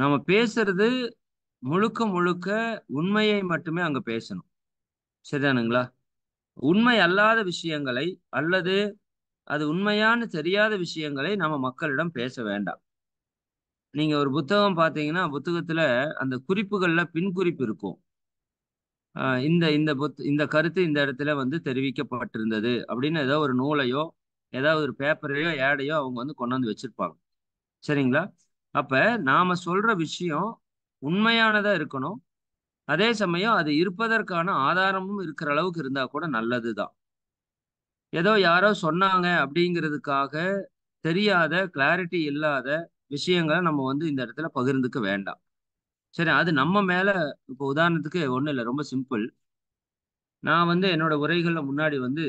நம்ம பேசுறது முழுக்க முழுக்க உண்மையை மட்டுமே அங்க பேசணும் சரிதானுங்களா உண்மை அல்லாத விஷயங்களை அல்லது அது உண்மையான்னு தெரியாத விஷயங்களை நம்ம மக்களிடம் பேச வேண்டாம் நீங்க ஒரு புத்தகம் பார்த்தீங்கன்னா புத்தகத்துல அந்த குறிப்புகள்ல பின் குறிப்பு இருக்கும் இந்த இந்த புத் இந்த கருத்து இந்த இடத்துல வந்து தெரிவிக்கப்பட்டிருந்தது அப்படின்னு ஏதோ ஒரு நூலையோ ஏதாவது ஒரு பேப்பரையோ ஏடையோ அவங்க வந்து கொண்டாந்து வச்சிருப்பாங்க சரிங்களா அப்ப நாம சொல்ற விஷயம் உண்மையானதா இருக்கணும் அதே சமயம் அது இருப்பதற்கான ஆதாரமும் இருக்கிற அளவுக்கு இருந்தா கூட நல்லதுதான் ஏதோ யாரோ சொன்னாங்க அப்படிங்கிறதுக்காக தெரியாத கிளாரிட்டி இல்லாத விஷயங்களை நம்ம வந்து இந்த இடத்துல பகிர்ந்துக்க வேண்டாம் சரி அது நம்ம மேல இப்போ உதாரணத்துக்கு ஒன்றும் இல்லை ரொம்ப சிம்பிள் நான் வந்து என்னோட உரைகள்ல முன்னாடி வந்து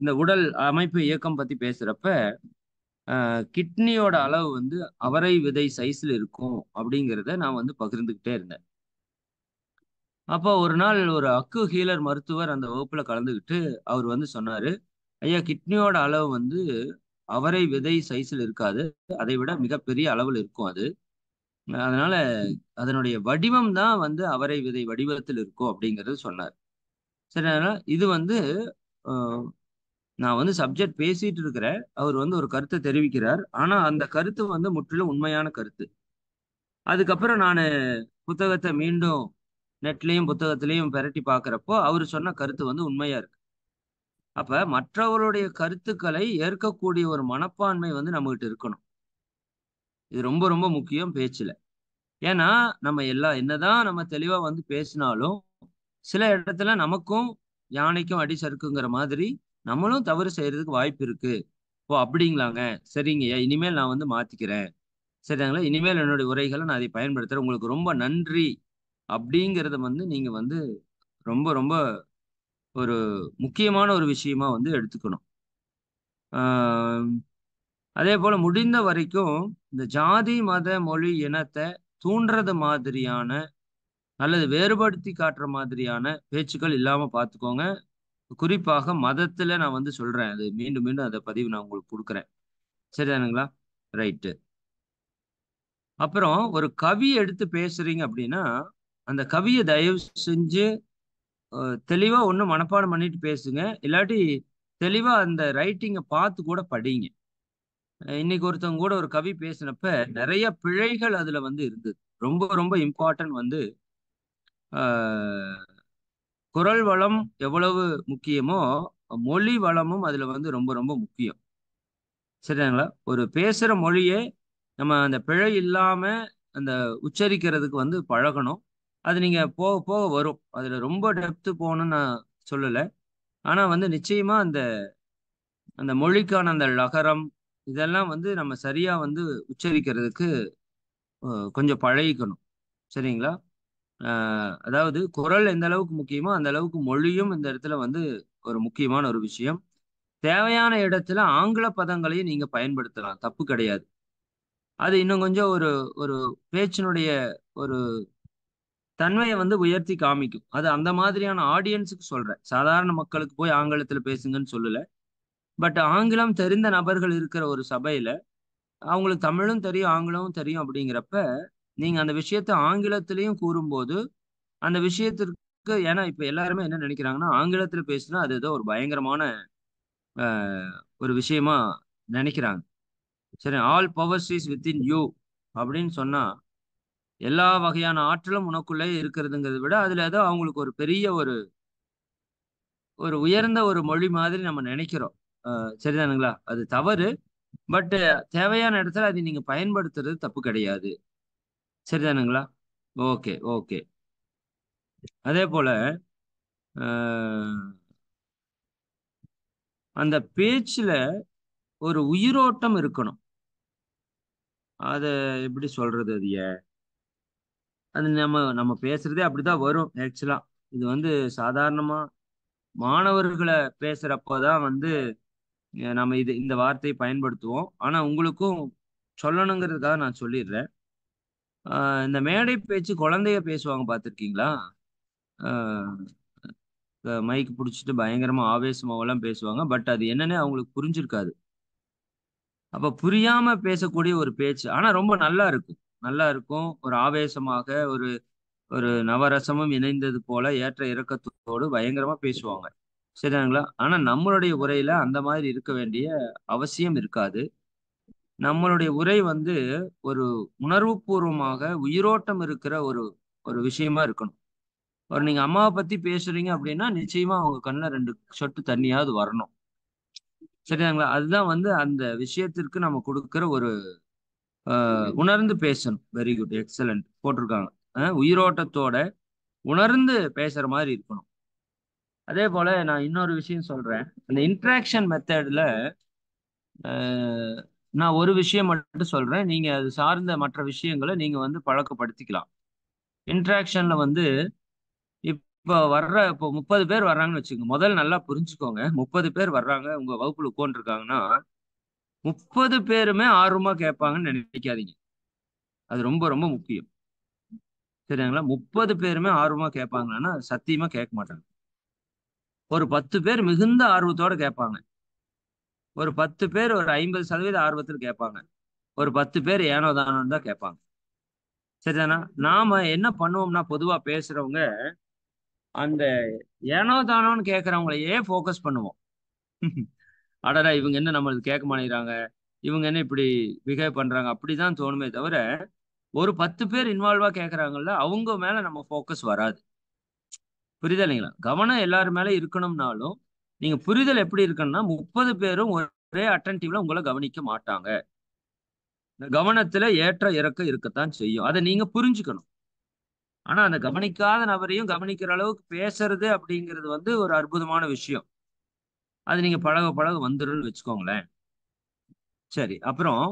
இந்த உடல் அமைப்பு இயக்கம் பத்தி பேசுறப்ப கிட்னியோட அளவு வந்து அவரை விதை சைஸ்ல இருக்கும் அப்படிங்கிறத நான் வந்து பகிர்ந்துக்கிட்டே இருந்தேன் அப்போ ஒரு நாள் ஒரு அக்கு ஹீலர் மருத்துவர் அந்த வகுப்புல கலந்துக்கிட்டு அவர் வந்து சொன்னாரு ஐயா கிட்னியோட அளவு வந்து அவரை விதை சைஸில் இருக்காது அதை விட மிகப்பெரிய அளவில் இருக்கும் அது அதனால அதனுடைய வடிவம் தான் வந்து அவரை விதை வடிவத்தில் இருக்கும் அப்படிங்கிறது சொன்னார் சரி அதனால இது வந்து நான் வந்து சப்ஜெக்ட் பேசிட்டு இருக்கிறேன் அவர் வந்து ஒரு கருத்தை தெரிவிக்கிறார் ஆனா அந்த கருத்து வந்து முற்றிலும் உண்மையான கருத்து அதுக்கப்புறம் நான் புத்தகத்தை மீண்டும் நெட்லையும் புத்தகத்திலையும் பெரட்டி பார்க்குறப்போ அவர் சொன்ன கருத்து வந்து உண்மையா இருக்கு அப்ப மற்றவருடைய கருத்துக்களை ஏற்கக்கூடிய ஒரு மனப்பான்மை வந்து நம்மகிட்ட இருக்கணும் இது ரொம்ப ரொம்ப முக்கியம் பேச்சுல ஏன்னா நம்ம எல்லா என்னதான் நம்ம தெளிவா வந்து பேசினாலும் சில இடத்துல நமக்கும் யானைக்கும் அடி சறுக்குங்கிற மாதிரி நம்மளும் தவறு செய்யறதுக்கு வாய்ப்பு இருக்கு ஓ அப்படிங்களாங்க சரிங்கய்யா இனிமேல் நான் வந்து மாத்திக்கிறேன் சரிங்களா இனிமேல் என்னுடைய உரைகளை நான் அதை பயன்படுத்துறேன் உங்களுக்கு ரொம்ப நன்றி அப்படிங்கிறத வந்து நீங்க வந்து ரொம்ப ரொம்ப ஒரு முக்கியமான ஒரு விஷயமா வந்து எடுத்துக்கணும் அதே போல முடிந்த வரைக்கும் இந்த ஜாதி மத மொழி இனத்தை தூண்டுறது மாதிரியான அல்லது வேறுபடுத்தி காட்டுற மாதிரியான பேச்சுக்கள் இல்லாம பார்த்துக்கோங்க குறிப்பாக மதத்துல நான் வந்து சொல்றேன் அது மீண்டும் மீண்டும் அதை பதிவு நான் உங்களுக்கு கொடுக்குறேன் சரிதானுங்களா ரைட்டு அப்புறம் ஒரு கவி எடுத்து பேசுறீங்க அப்படின்னா அந்த கவியை தயவு செஞ்சு தெளிவா ஒண்ணு மனப்பாடம் பண்ணிட்டு பேசுங்க இல்லாட்டி தெளிவா அந்த ரைட்டிங்கை பார்த்து கூட படிங்க இன்னைக்கு ஒருத்தவங்க கூட ஒரு கவி பேசினப்ப நிறைய பிழைகள் அதுல வந்து இருந்தது ரொம்ப ரொம்ப இம்பார்ட்டன்ட் வந்து குரல் வளம் எவ்வளவு முக்கியமோ மொழி வளமும் அதுல வந்து ரொம்ப ரொம்ப முக்கியம் சரிங்களா ஒரு பேசுற மொழியே நம்ம அந்த பிழை இல்லாம அந்த உச்சரிக்கிறதுக்கு வந்து பழகணும் அது நீங்க போக போக வரும் அதுல ரொம்ப டெப்த்து போகணும்னு நான் சொல்லலை ஆனா வந்து நிச்சயமா அந்த அந்த மொழிக்கான அந்த லகரம் இதெல்லாம் வந்து நம்ம சரியா வந்து உச்சரிக்கிறதுக்கு கொஞ்சம் பழகிக்கணும் சரிங்களா அதாவது குரல் எந்த அளவுக்கு முக்கியமோ அந்த அளவுக்கு மொழியும் இந்த இடத்துல வந்து ஒரு முக்கியமான ஒரு விஷயம் தேவையான இடத்துல ஆங்கில பதங்களையும் நீங்க பயன்படுத்தலாம் தப்பு கிடையாது அது இன்னும் கொஞ்சம் ஒரு ஒரு பேச்சினுடைய ஒரு தன்மையை வந்து உயர்த்தி காமிக்கும் அது அந்த மாதிரியான ஆடியன்ஸுக்கு சொல்றேன் சாதாரண மக்களுக்கு போய் ஆங்கிலத்துல பேசுங்கன்னு சொல்லல பட் ஆங்கிலம் தெரிந்த நபர்கள் இருக்கிற ஒரு சபையில அவங்களுக்கு தமிழும் தெரியும் ஆங்கிலமும் தெரியும் அப்படிங்கிறப்ப நீங்க அந்த விஷயத்த ஆங்கிலத்திலையும் கூறும்போது அந்த விஷயத்திற்கு ஏன்னா இப்ப எல்லாருமே என்ன நினைக்கிறாங்கன்னா ஆங்கிலத்துல பேசினா அது ஏதோ ஒரு பயங்கரமான ஒரு விஷயமா நினைக்கிறாங்க சரி all power is within you அப்படின்னு சொன்னா எல்லா வகையான ஆற்றலும் உனக்குள்ளே இருக்கிறதுங்கிறத விட அதில் ஏதோ அவங்களுக்கு ஒரு பெரிய ஒரு ஒரு உயர்ந்த ஒரு மொழி மாதிரி நம்ம நினைக்கிறோம் சரிதானுங்களா அது தவறு பட்டு தேவையான இடத்துல அதை நீங்கள் பயன்படுத்துறது தப்பு கிடையாது சரிதானுங்களா ஓகே ஓகே அதே போல அந்த பேச்சில் ஒரு உயிரோட்டம் இருக்கணும் அதை எப்படி சொல்றது அதையே அது நம்ம நம்ம பேசுறதே அப்படிதான் வரும் ஆக்சுவலா இது வந்து சாதாரணமா மாணவர்களை பேசுறப்பதான் வந்து நம்ம இது இந்த வார்த்தையை பயன்படுத்துவோம் ஆனா உங்களுக்கும் சொல்லணுங்கிறதுக்காக நான் சொல்லிடுறேன் இந்த மேடை பேச்சு குழந்தைய பேசுவாங்க பார்த்துருக்கீங்களா மைக் பிடிச்சிட்டு பயங்கரமா ஆவேசமாவெல்லாம் பேசுவாங்க பட் அது என்னன்னு அவங்களுக்கு புரிஞ்சிருக்காது அப்ப புரியாம பேசக்கூடிய ஒரு பேச்சு ஆனா ரொம்ப நல்லா இருக்கும் நல்லா இருக்கும் ஒரு ஆவேசமாக ஒரு ஒரு நவரசமும் இணைந்தது போல ஏற்ற இறக்கத்தோடு பயங்கரமா பேசுவாங்க சரிங்களா ஆனா நம்மளுடைய உரையில அந்த மாதிரி இருக்க வேண்டிய அவசியம் இருக்காது நம்மளுடைய உரை வந்து ஒரு உணர்வுபூர்வமாக உயிரோட்டம் இருக்கிற ஒரு ஒரு விஷயமா இருக்கணும் ஒரு நீங்க அம்மாவை பத்தி பேசுறீங்க அப்படின்னா நிச்சயமா அவங்க கண்ணில் ரெண்டு சொட்டு தண்ணியாவது வரணும் சரிங்களா அதுதான் வந்து அந்த விஷயத்திற்கு நம்ம கொடுக்குற ஒரு உணர்ந்து பேசணும் வெரி குட் எக்ஸலண்ட் போட்டிருக்காங்க உயிரோட்டத்தோட உணர்ந்து பேசுற மாதிரி இருக்கணும் அதே போல நான் இன்னொரு விஷயம் சொல்றேன் அந்த இன்ட்ராக்ஷன் மெத்தடில் நான் ஒரு விஷயம் மட்டும் சொல்றேன் நீங்க அது சார்ந்த மற்ற விஷயங்களை நீங்க வந்து பழக்கப்படுத்திக்கலாம் இன்ட்ராக்ஷன்ல வந்து இப்போ வர்ற இப்போ முப்பது பேர் வர்றாங்கன்னு வச்சுக்கோங்க முதல் நல்லா புரிஞ்சுக்கோங்க முப்பது பேர் வர்றாங்க உங்க வகுப்புல உட்காந்துருக்காங்கன்னா முப்பது பேருமே ஆர்வமா கேட்பாங்கன்னு நினைக்காதீங்க அது ரொம்ப ரொம்ப முக்கியம் சரிங்களா முப்பது பேருமே ஆர்வமா கேட்பாங்கன்னா சத்தியமா கேட்க மாட்டாங்க ஒரு பத்து பேர் மிகுந்த ஆர்வத்தோட கேட்பாங்க ஒரு பத்து பேர் ஒரு ஐம்பது சதவீத ஆர்வத்தில் கேட்பாங்க ஒரு பத்து பேர் ஏனோ தானோன்னு தான் கேட்பாங்க சரிதானா நாம என்ன பண்ணுவோம்னா பொதுவா பேசுறவங்க அந்த ஏனோ தானோன்னு கேட்கறவங்களையே ஃபோக்கஸ் பண்ணுவோம் அடரா இவங்க என்ன நம்மளுக்கு கேட்க மாட்டேங்கிறாங்க இவங்க என்ன இப்படி பிஹேவ் பண்றாங்க அப்படிதான் தோணுமே தவிர ஒரு பத்து பேர் இன்வால்வா கேட்கறாங்கல்ல அவங்க மேல நம்ம ஃபோக்கஸ் வராது புரிதல் இல்லைங்களா கவனம் எல்லாரும் மேல இருக்கணும்னாலும் நீங்க புரிதல் எப்படி இருக்குன்னா முப்பது பேரும் ஒரே அட்டன்டிவ்ல உங்களை கவனிக்க மாட்டாங்க இந்த கவனத்துல ஏற்ற இறக்க இருக்கத்தான் செய்யும் அதை நீங்க புரிஞ்சுக்கணும் ஆனா அந்த கவனிக்காத நபரையும் கவனிக்கிற அளவுக்கு பேசுறது அப்படிங்கிறது வந்து ஒரு அற்புதமான விஷயம் அது நீங்கள் பழக பழக வந்துடும் வச்சுக்கோங்களேன் சரி அப்புறம்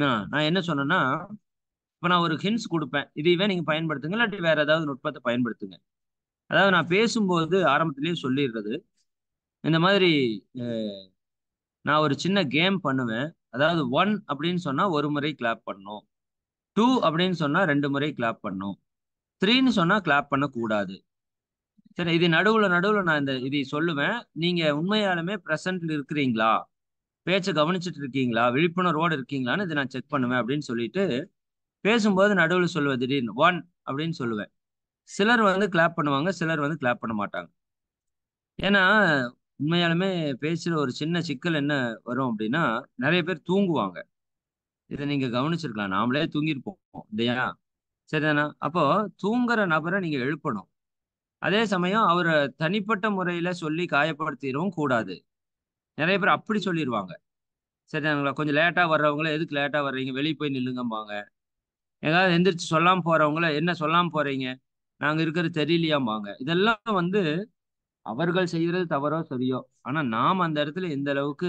நான் என்ன சொன்னேன்னா இப்போ நான் ஒரு ஹின்ஸ் கொடுப்பேன் இதையவே நீங்கள் பயன்படுத்துங்க இல்லாட்டி வேறு ஏதாவது நுட்பத்தை பயன்படுத்துங்க அதாவது நான் பேசும்போது ஆரம்பத்துலேயே சொல்லிடுறது இந்த மாதிரி நான் ஒரு சின்ன கேம் பண்ணுவேன் அதாவது ஒன் அப்படின்னு சொன்னால் ஒரு முறை கிளாப் பண்ணும் டூ அப்படின்னு சொன்னால் ரெண்டு முறை கிளாப் பண்ணும் த்ரீன்னு சொன்னா கிளாப் பண்ணக்கூடாது சரி இது நடுவுல நடுவுல நான் இந்த இதை சொல்லுவேன் நீங்க உண்மையாலுமே ப்ரெசன்ட்ல இருக்கிறீங்களா பேச்சை கவனிச்சுட்டு இருக்கீங்களா விழிப்புணர்வோடு இருக்கீங்களான்னு இதை நான் செக் பண்ணுவேன் அப்படின்னு சொல்லிட்டு பேசும்போது நடுவில் சொல்லுவேன் திடீர்னு ஒன் அப்படின்னு சொல்லுவேன் சிலர் வந்து கிளாப் பண்ணுவாங்க சிலர் வந்து கிளாப் பண்ண மாட்டாங்க ஏன்னா உண்மையாலுமே பேசுகிற ஒரு சின்ன சிக்கல் என்ன வரும் அப்படின்னா நிறைய பேர் தூங்குவாங்க இதை நீங்கள் கவனிச்சிருக்கலாம் நாமளே போவோம் இல்லையா சரிதானா அப்போ தூங்குற நபரை நீங்க எழுப்பணும் அதே சமயம் அவரை தனிப்பட்ட முறையில சொல்லி காயப்படுத்திடவும் கூடாது நிறைய பேர் அப்படி சொல்லிடுவாங்க சரிதானுங்களா கொஞ்சம் லேட்டா வர்றவங்கள எதுக்கு லேட்டா வர்றீங்க வெளியே போய் நில்லுங்கம்பாங்க ஏதாவது எந்திரிச்சு சொல்லாம போறவங்கள என்ன சொல்லாம போறீங்க நாங்க இருக்கிறது தெரியலையாம்பாங்க இதெல்லாம் வந்து அவர்கள் செய்யறது தவறோ சரியோ ஆனா நாம் அந்த இடத்துல எந்த அளவுக்கு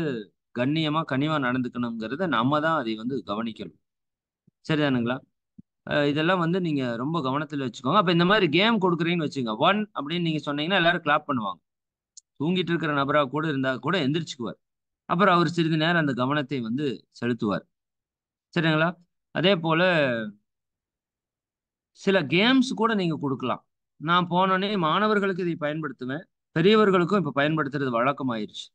கண்ணியமா கனிவா நடந்துக்கணுங்கிறத நம்ம தான் அதை வந்து கவனிக்கணும் சரிதானுங்களா இதெல்லாம் வந்து நீங்க ரொம்ப கவனத்துல வச்சுக்கோங்க அப்ப இந்த மாதிரி கேம் கொடுக்குறீங்கன்னு வச்சுக்கோங்க ஒன் அப்படின்னு நீங்க சொன்னீங்கன்னா எல்லாரும் கிளாப் பண்ணுவாங்க தூங்கிட்டு இருக்கிற நபரா கூட இருந்தா கூட எந்திரிச்சுக்குவார் அப்புறம் அவர் சிறிது நேரம் அந்த கவனத்தை வந்து செலுத்துவார் சரிங்களா அதே போல சில கேம்ஸ் கூட நீங்க கொடுக்கலாம் நான் போனோடனே மாணவர்களுக்கு இதை பயன்படுத்துவேன் பெரியவர்களுக்கும் இப்போ பயன்படுத்துறது வழக்கம் ஆயிடுச்சு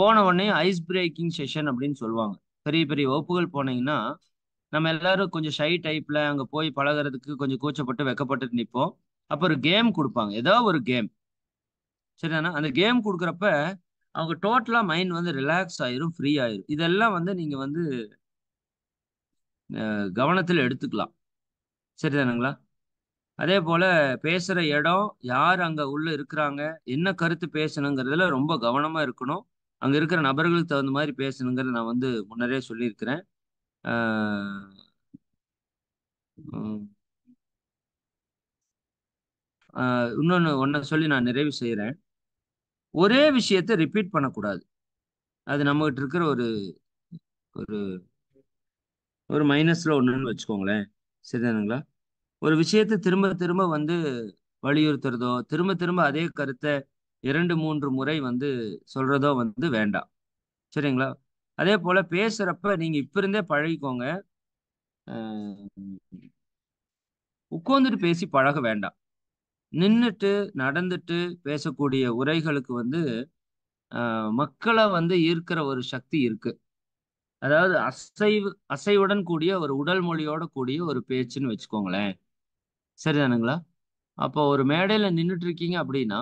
போன உடனே ஐஸ் பிரேக்கிங் செஷன் அப்படின்னு சொல்லுவாங்க பெரிய பெரிய வகுப்புகள் போனீங்கன்னா நம்ம எல்லாரும் கொஞ்சம் ஷை டைப்ல அங்க போய் பழகிறதுக்கு கொஞ்சம் கூச்சப்பட்டு வெக்கப்பட்டு நிற்போம் அப்போ ஒரு கேம் கொடுப்பாங்க ஏதோ ஒரு கேம் சரிதானா அந்த கேம் கொடுக்குறப்ப அவங்க டோட்டலாக மைண்ட் வந்து ரிலாக்ஸ் ஆயிரும் ஃப்ரீ ஆயிரும் இதெல்லாம் வந்து நீங்க வந்து கவனத்தில் எடுத்துக்கலாம் சரிதானுங்களா அதே போல பேசுற இடம் யார் அங்க உள்ள இருக்கிறாங்க என்ன கருத்து பேசணுங்கிறதுல ரொம்ப கவனமா இருக்கணும் அங்க இருக்கிற நபர்களுக்கு தகுந்த மாதிரி பேசணுங்கிறத நான் வந்து முன்னரே சொல்லியிருக்கிறேன் இன்னொன்று ஒன்றை சொல்லி நான் நிறைவு செய்கிறேன் ஒரே விஷயத்தை ரிப்பீட் பண்ணக்கூடாது அது நம்மகிட்ட இருக்கிற ஒரு ஒரு ஒரு மைனஸில் ஒன்றுன்னு வச்சுக்கோங்களேன் சரிதானுங்களா ஒரு விஷயத்தை திரும்ப திரும்ப வந்து வலியுறுத்துறதோ திரும்ப திரும்ப அதே கருத்தை இரண்டு மூன்று முறை வந்து சொல்கிறதோ வந்து வேண்டாம் சரிங்களா அதே போல பேசுறப்ப நீங்க இப்ப இருந்தே பழகிக்கோங்க உட்கார்ந்துட்டு பேசி பழக வேண்டாம் நின்றுட்டு நடந்துட்டு பேசக்கூடிய உரைகளுக்கு வந்து மக்களை வந்து ஈர்க்கிற ஒரு சக்தி இருக்கு அதாவது அசைவு அசைவுடன் கூடிய ஒரு உடல் மொழியோட கூடிய ஒரு பேச்சுன்னு வச்சுக்கோங்களேன் சரிதானுங்களா அப்போ ஒரு மேடையில நின்றுட்டு இருக்கீங்க அப்படின்னா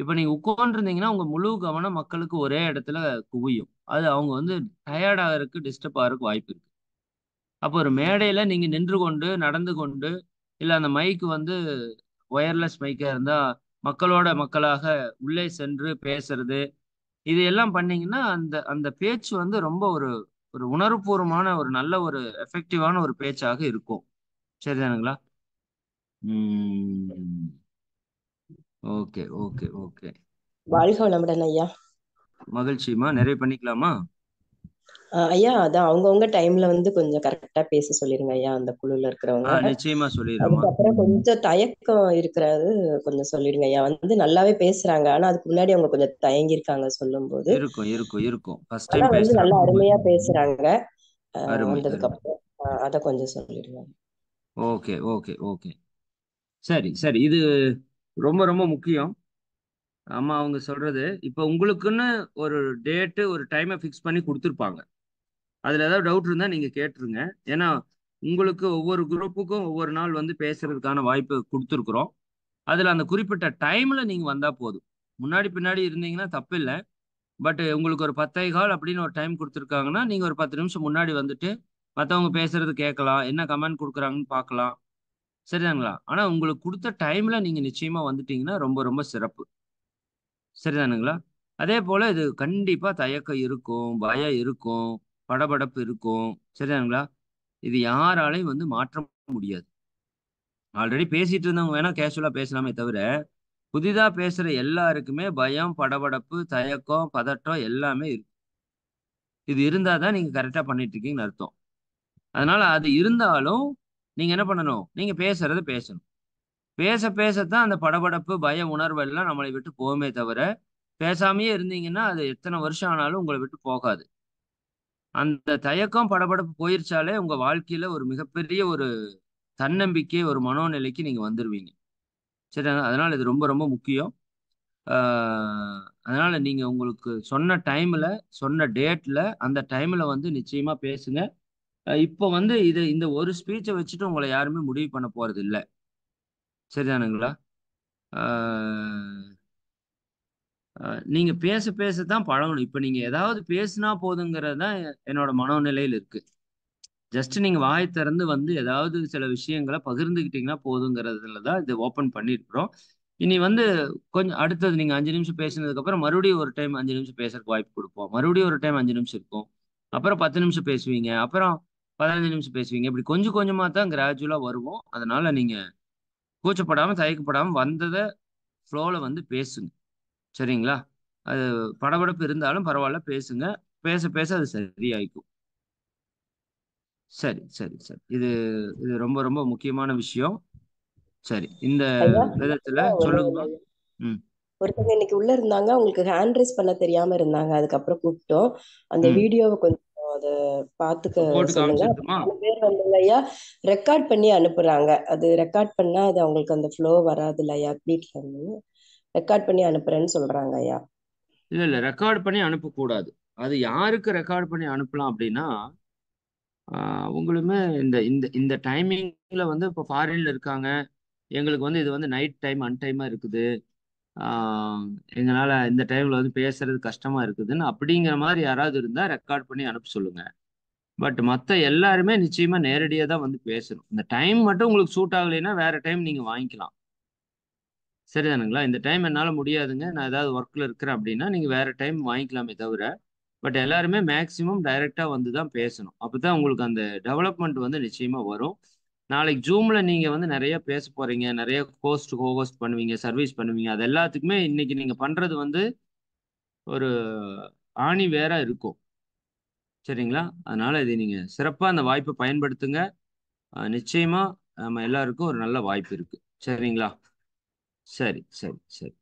இப்போ நீங்க உட்காந்துருந்தீங்கன்னா உங்க முழு கவனம் மக்களுக்கு ஒரே இடத்துல குவியும் அது அவங்க வந்து டயர்டாகிறதுக்கு டிஸ்டர்ப் ஆகிறதுக்கு வாய்ப்பு இருக்கு அப்போ ஒரு மேடையில் நீங்கள் நின்று கொண்டு நடந்து கொண்டு இல்லை அந்த மைக் வந்து ஒயர்லெஸ் மைக்காக இருந்தால் மக்களோட மக்களாக உள்ளே சென்று பேசுறது இது எல்லாம் அந்த அந்த பேச்சு வந்து ரொம்ப ஒரு ஒரு உணர்வுபூர்வமான ஒரு நல்ல ஒரு எஃபெக்டிவான ஒரு பேச்சாக இருக்கும் சரிதானுங்களா ஓகே ஓகே ஓகே வாழ்க வளமுடன் ஐயா மகிழ்ச்சிமா நிறைய பண்ணிக்கலாமா ஐயா அதான் அவங்கவுங்க டைம்ல வந்து கொஞ்சம் கரெக்டா பேச சொல்லிருங்க ஐயா அந்த குழுல இருக்கிறவங்க நிச்சயமா சொல்லிடுறோம் அப்புறம் கொஞ்சம் தயக்கம் இருக்கிறது கொஞ்சம் சொல்லிடுங்க ஐயா வந்து நல்லாவே பேசுறாங்க ஆனா அதுக்கு முன்னாடி அவங்க கொஞ்சம் தயங்கி இருக்காங்க சொல்லும் போது இருக்கும் இருக்கும் இருக்கும் ஃபர்ஸ்ட் டைம் வந்து நல்லா அருமையா பேசுறாங்க வந்ததுக்கு அப்புறம் அத கொஞ்சம் சொல்லிடுங்க ஓகே ஓகே ஓகே சரி சரி இது ரொம்ப ரொம்ப முக்கியம் ஆமா அவங்க சொல்றது இப்ப உங்களுக்குன்னு ஒரு டேட்டு ஒரு டைமை ஃபிக்ஸ் பண்ணி கொடுத்துருப்பாங்க அதுல ஏதாவது டவுட் இருந்தா நீங்க கேட்டுருங்க ஏன்னா உங்களுக்கு ஒவ்வொரு குரூப்புக்கும் ஒவ்வொரு நாள் வந்து பேசுறதுக்கான வாய்ப்பு கொடுத்துருக்குறோம் அதுல அந்த குறிப்பிட்ட டைம்ல நீங்க வந்தா போதும் முன்னாடி பின்னாடி இருந்தீங்கன்னா தப்பில்லை பட் உங்களுக்கு ஒரு பத்தே கால் அப்படின்னு ஒரு டைம் கொடுத்துருக்காங்கன்னா நீங்க ஒரு பத்து நிமிஷம் முன்னாடி வந்துட்டு மற்றவங்க பேசுறது கேட்கலாம் என்ன கமெண்ட் கொடுக்குறாங்கன்னு பார்க்கலாம் சரிதாங்களா ஆனா உங்களுக்கு கொடுத்த டைம்ல நீங்க நிச்சயமா வந்துட்டீங்கன்னா ரொம்ப ரொம்ப சிறப்பு சரிதானுங்களா அதே போல இது கண்டிப்பா தயக்கம் இருக்கும் பயம் இருக்கும் படபடப்பு இருக்கும் சரிதானுங்களா இது யாராலையும் வந்து மாற்ற முடியாது ஆல்ரெடி பேசிட்டு இருந்தவங்க வேணா கேஷுவலா பேசலாமே தவிர புதிதா பேசுற எல்லாருக்குமே பயம் படபடப்பு தயக்கம் பதட்டம் எல்லாமே இருக்கு இது இருந்தால் தான் நீங்கள் கரெக்டாக பண்ணிட்டு இருக்கீங்கன்னு அர்த்தம் அதனால அது இருந்தாலும் நீங்கள் என்ன பண்ணணும் நீங்கள் பேசுறது பேசணும் பேச பேசத்தான் அந்த படபடப்பு பய உணர்வு எல்லாம் நம்மளை விட்டு போகுமே தவிர பேசாமையே இருந்தீங்கன்னா அது எத்தனை வருஷம் ஆனாலும் உங்களை விட்டு போகாது அந்த தயக்கம் படபடப்பு போயிருச்சாலே உங்க வாழ்க்கையில ஒரு மிகப்பெரிய ஒரு தன்னம்பிக்கை ஒரு மனோநிலைக்கு நீங்க வந்துருவீங்க சரி அதனால இது ரொம்ப ரொம்ப முக்கியம் அதனால நீங்க உங்களுக்கு சொன்ன டைம்ல சொன்ன டேட்ல அந்த டைம்ல வந்து நிச்சயமா பேசுங்க இப்போ வந்து இதை இந்த ஒரு ஸ்பீச்சை வச்சுட்டு உங்களை யாருமே முடிவு பண்ண போறது இல்லை சரிதானுங்களா நீங்க பேச பேச தான் பழகணும் இப்போ நீங்க ஏதாவது பேசினா போதுங்கிறது தான் என்னோட மனோநிலையில் இருக்கு ஜஸ்ட் நீங்க வாய் திறந்து வந்து ஏதாவது சில விஷயங்களை பகிர்ந்துக்கிட்டிங்கன்னா போதுங்கிறதுல தான் இதை ஓப்பன் பண்ணிருக்கிறோம் இனி வந்து கொஞ்சம் அடுத்தது நீங்க அஞ்சு நிமிஷம் பேசினதுக்கு அப்புறம் மறுபடியும் ஒரு டைம் அஞ்சு நிமிஷம் பேசுறதுக்கு வாய்ப்பு கொடுப்போம் மறுபடியும் ஒரு டைம் அஞ்சு நிமிஷம் இருக்கும் அப்புறம் பத்து நிமிஷம் பேசுவீங்க அப்புறம் பதினஞ்சு நிமிஷம் பேசுவீங்க இப்படி கொஞ்சம் கொஞ்சமா தான் கிராஜுவலா வருவோம் அதனால நீங்க கூச்சப்படாம தயக்கப்படாம வந்ததை ஃப்ளோவில் வந்து பேசுங்க சரிங்களா அது படபடப்பு இருந்தாலும் பரவாயில்ல பேசுங்க பேச பேச அது சரியாயிக்கும் சரி சரி சரி இது இது ரொம்ப ரொம்ப முக்கியமான விஷயம் சரி இந்த விதத்துல சொல்லுங்க ம் ஒருத்தவங்க இன்னைக்கு உள்ள இருந்தாங்க அவங்களுக்கு ஹேண்ட் ரைஸ் பண்ண தெரியாம இருந்தாங்க அதுக்கப்புறம் கூப்பிட்டோம் அந்த வீடியோவை கொஞ்சம் அத பாத்துக்க சொல்லுங்க பேர் வந்து இல்லையா ரெக்கார்ட் பண்ணி அனுப்புறாங்க அது ரெக்கார்ட் பண்ணா அது அவங்களுக்கு அந்த ஃப்ளோ வராது இல்லையா வீட்ல இருந்து ரெக்கார்ட் பண்ணி அனுப்புறேன்னு சொல்றாங்க ஐயா இல்ல இல்ல ரெக்கார்ட் பண்ணி அனுப்பக்கூடாது அது யாருக்கு ரெக்கார்ட் பண்ணி அனுப்பலாம் அப்படின்னா உங்களுமே இந்த இந்த இந்த டைமிங்ல வந்து இப்போ ஃபாரின்ல இருக்காங்க எங்களுக்கு வந்து இது வந்து நைட் டைம் அன்டைமா இருக்குது எங்களால் இந்த டைமில் வந்து பேசுறது கஷ்டமாக இருக்குதுன்னு அப்படிங்கிற மாதிரி யாராவது இருந்தால் ரெக்கார்ட் பண்ணி அனுப்ப சொல்லுங்கள் பட் மற்ற எல்லாருமே நிச்சயமாக நேரடியாக தான் வந்து பேசணும் இந்த டைம் மட்டும் உங்களுக்கு சூட் ஆகலைன்னா வேறு டைம் நீங்கள் வாங்கிக்கலாம் சரிதானுங்களா இந்த டைம் என்னால் முடியாதுங்க நான் ஏதாவது ஒர்க்கில் இருக்கிறேன் அப்படின்னா நீங்கள் வேறு டைம் வாங்கிக்கலாமே தவிர பட் எல்லாருமே மேக்ஸிமம் டைரெக்டாக வந்து தான் பேசணும் அப்போ தான் உங்களுக்கு அந்த டெவலப்மெண்ட் வந்து நிச்சயமாக வரும் நாளைக்கு ஜூம்ல நீங்க வந்து நிறைய பேச போறீங்க நிறைய கோஸ்ட் ஹோஹோஸ்ட் ஹோஸ்ட் பண்ணுவீங்க சர்வீஸ் பண்ணுவீங்க அது எல்லாத்துக்குமே இன்னைக்கு நீங்க பண்றது வந்து ஒரு ஆணி வேற இருக்கும் சரிங்களா அதனால இதை நீங்க சிறப்பா அந்த வாய்ப்பை பயன்படுத்துங்க நிச்சயமா நம்ம எல்லாருக்கும் ஒரு நல்ல வாய்ப்பு இருக்கு சரிங்களா சரி சரி சரி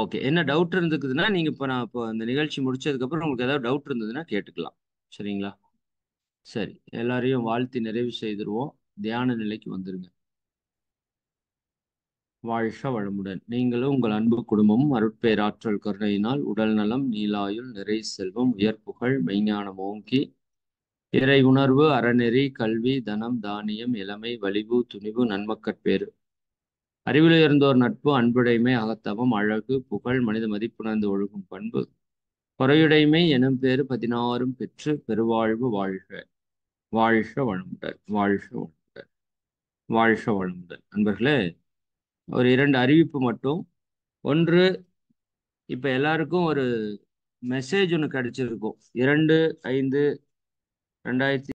ஓகே என்ன டவுட் இருந்துக்குதுன்னா நீங்க இப்போ நான் இப்போ இந்த நிகழ்ச்சி முடிச்சதுக்கப்புறம் உங்களுக்கு ஏதாவது டவுட் இருந்ததுன்னா கேட்டுக்கலாம் சரிங்களா சரி எல்லாரையும் வாழ்த்தி நிறைவு செய்திருவோம் தியான நிலைக்கு வந்துருங்க வாழ்க வளமுடன் நீங்களும் உங்கள் அன்பு குடும்பமும் அருட்பேராற்றல் கருணையினால் உடல் நலம் நீலாயுள் நிறை செல்வம் உயர்ப்புகள் மெய்ஞானம் ஓங்கி இறை உணர்வு அறநெறி கல்வி தனம் தானியம் இளமை வலிவு துணிவு நன்மக்கற்பேறு அறிவிலுயர்ந்தோர் நட்பு அன்புடைமை அகத்தவம் அழகு புகழ் மனித மதிப்புணர்ந்து ஒழுகும் பண்பு குறையுடைமை எனும் பேரு பதினாறும் பெற்று பெருவாழ்வு வாழ்க வாழ்க வளமுடன் வாழ்க வளமுடன் வாழ்க வளமுடன் நண்பர்களே ஒரு இரண்டு அறிவிப்பு மட்டும் ஒன்று இப்போ எல்லாருக்கும் ஒரு மெசேஜ் ஒன்று கிடைச்சிருக்கும் இரண்டு ஐந்து ரெண்டாயிரத்தி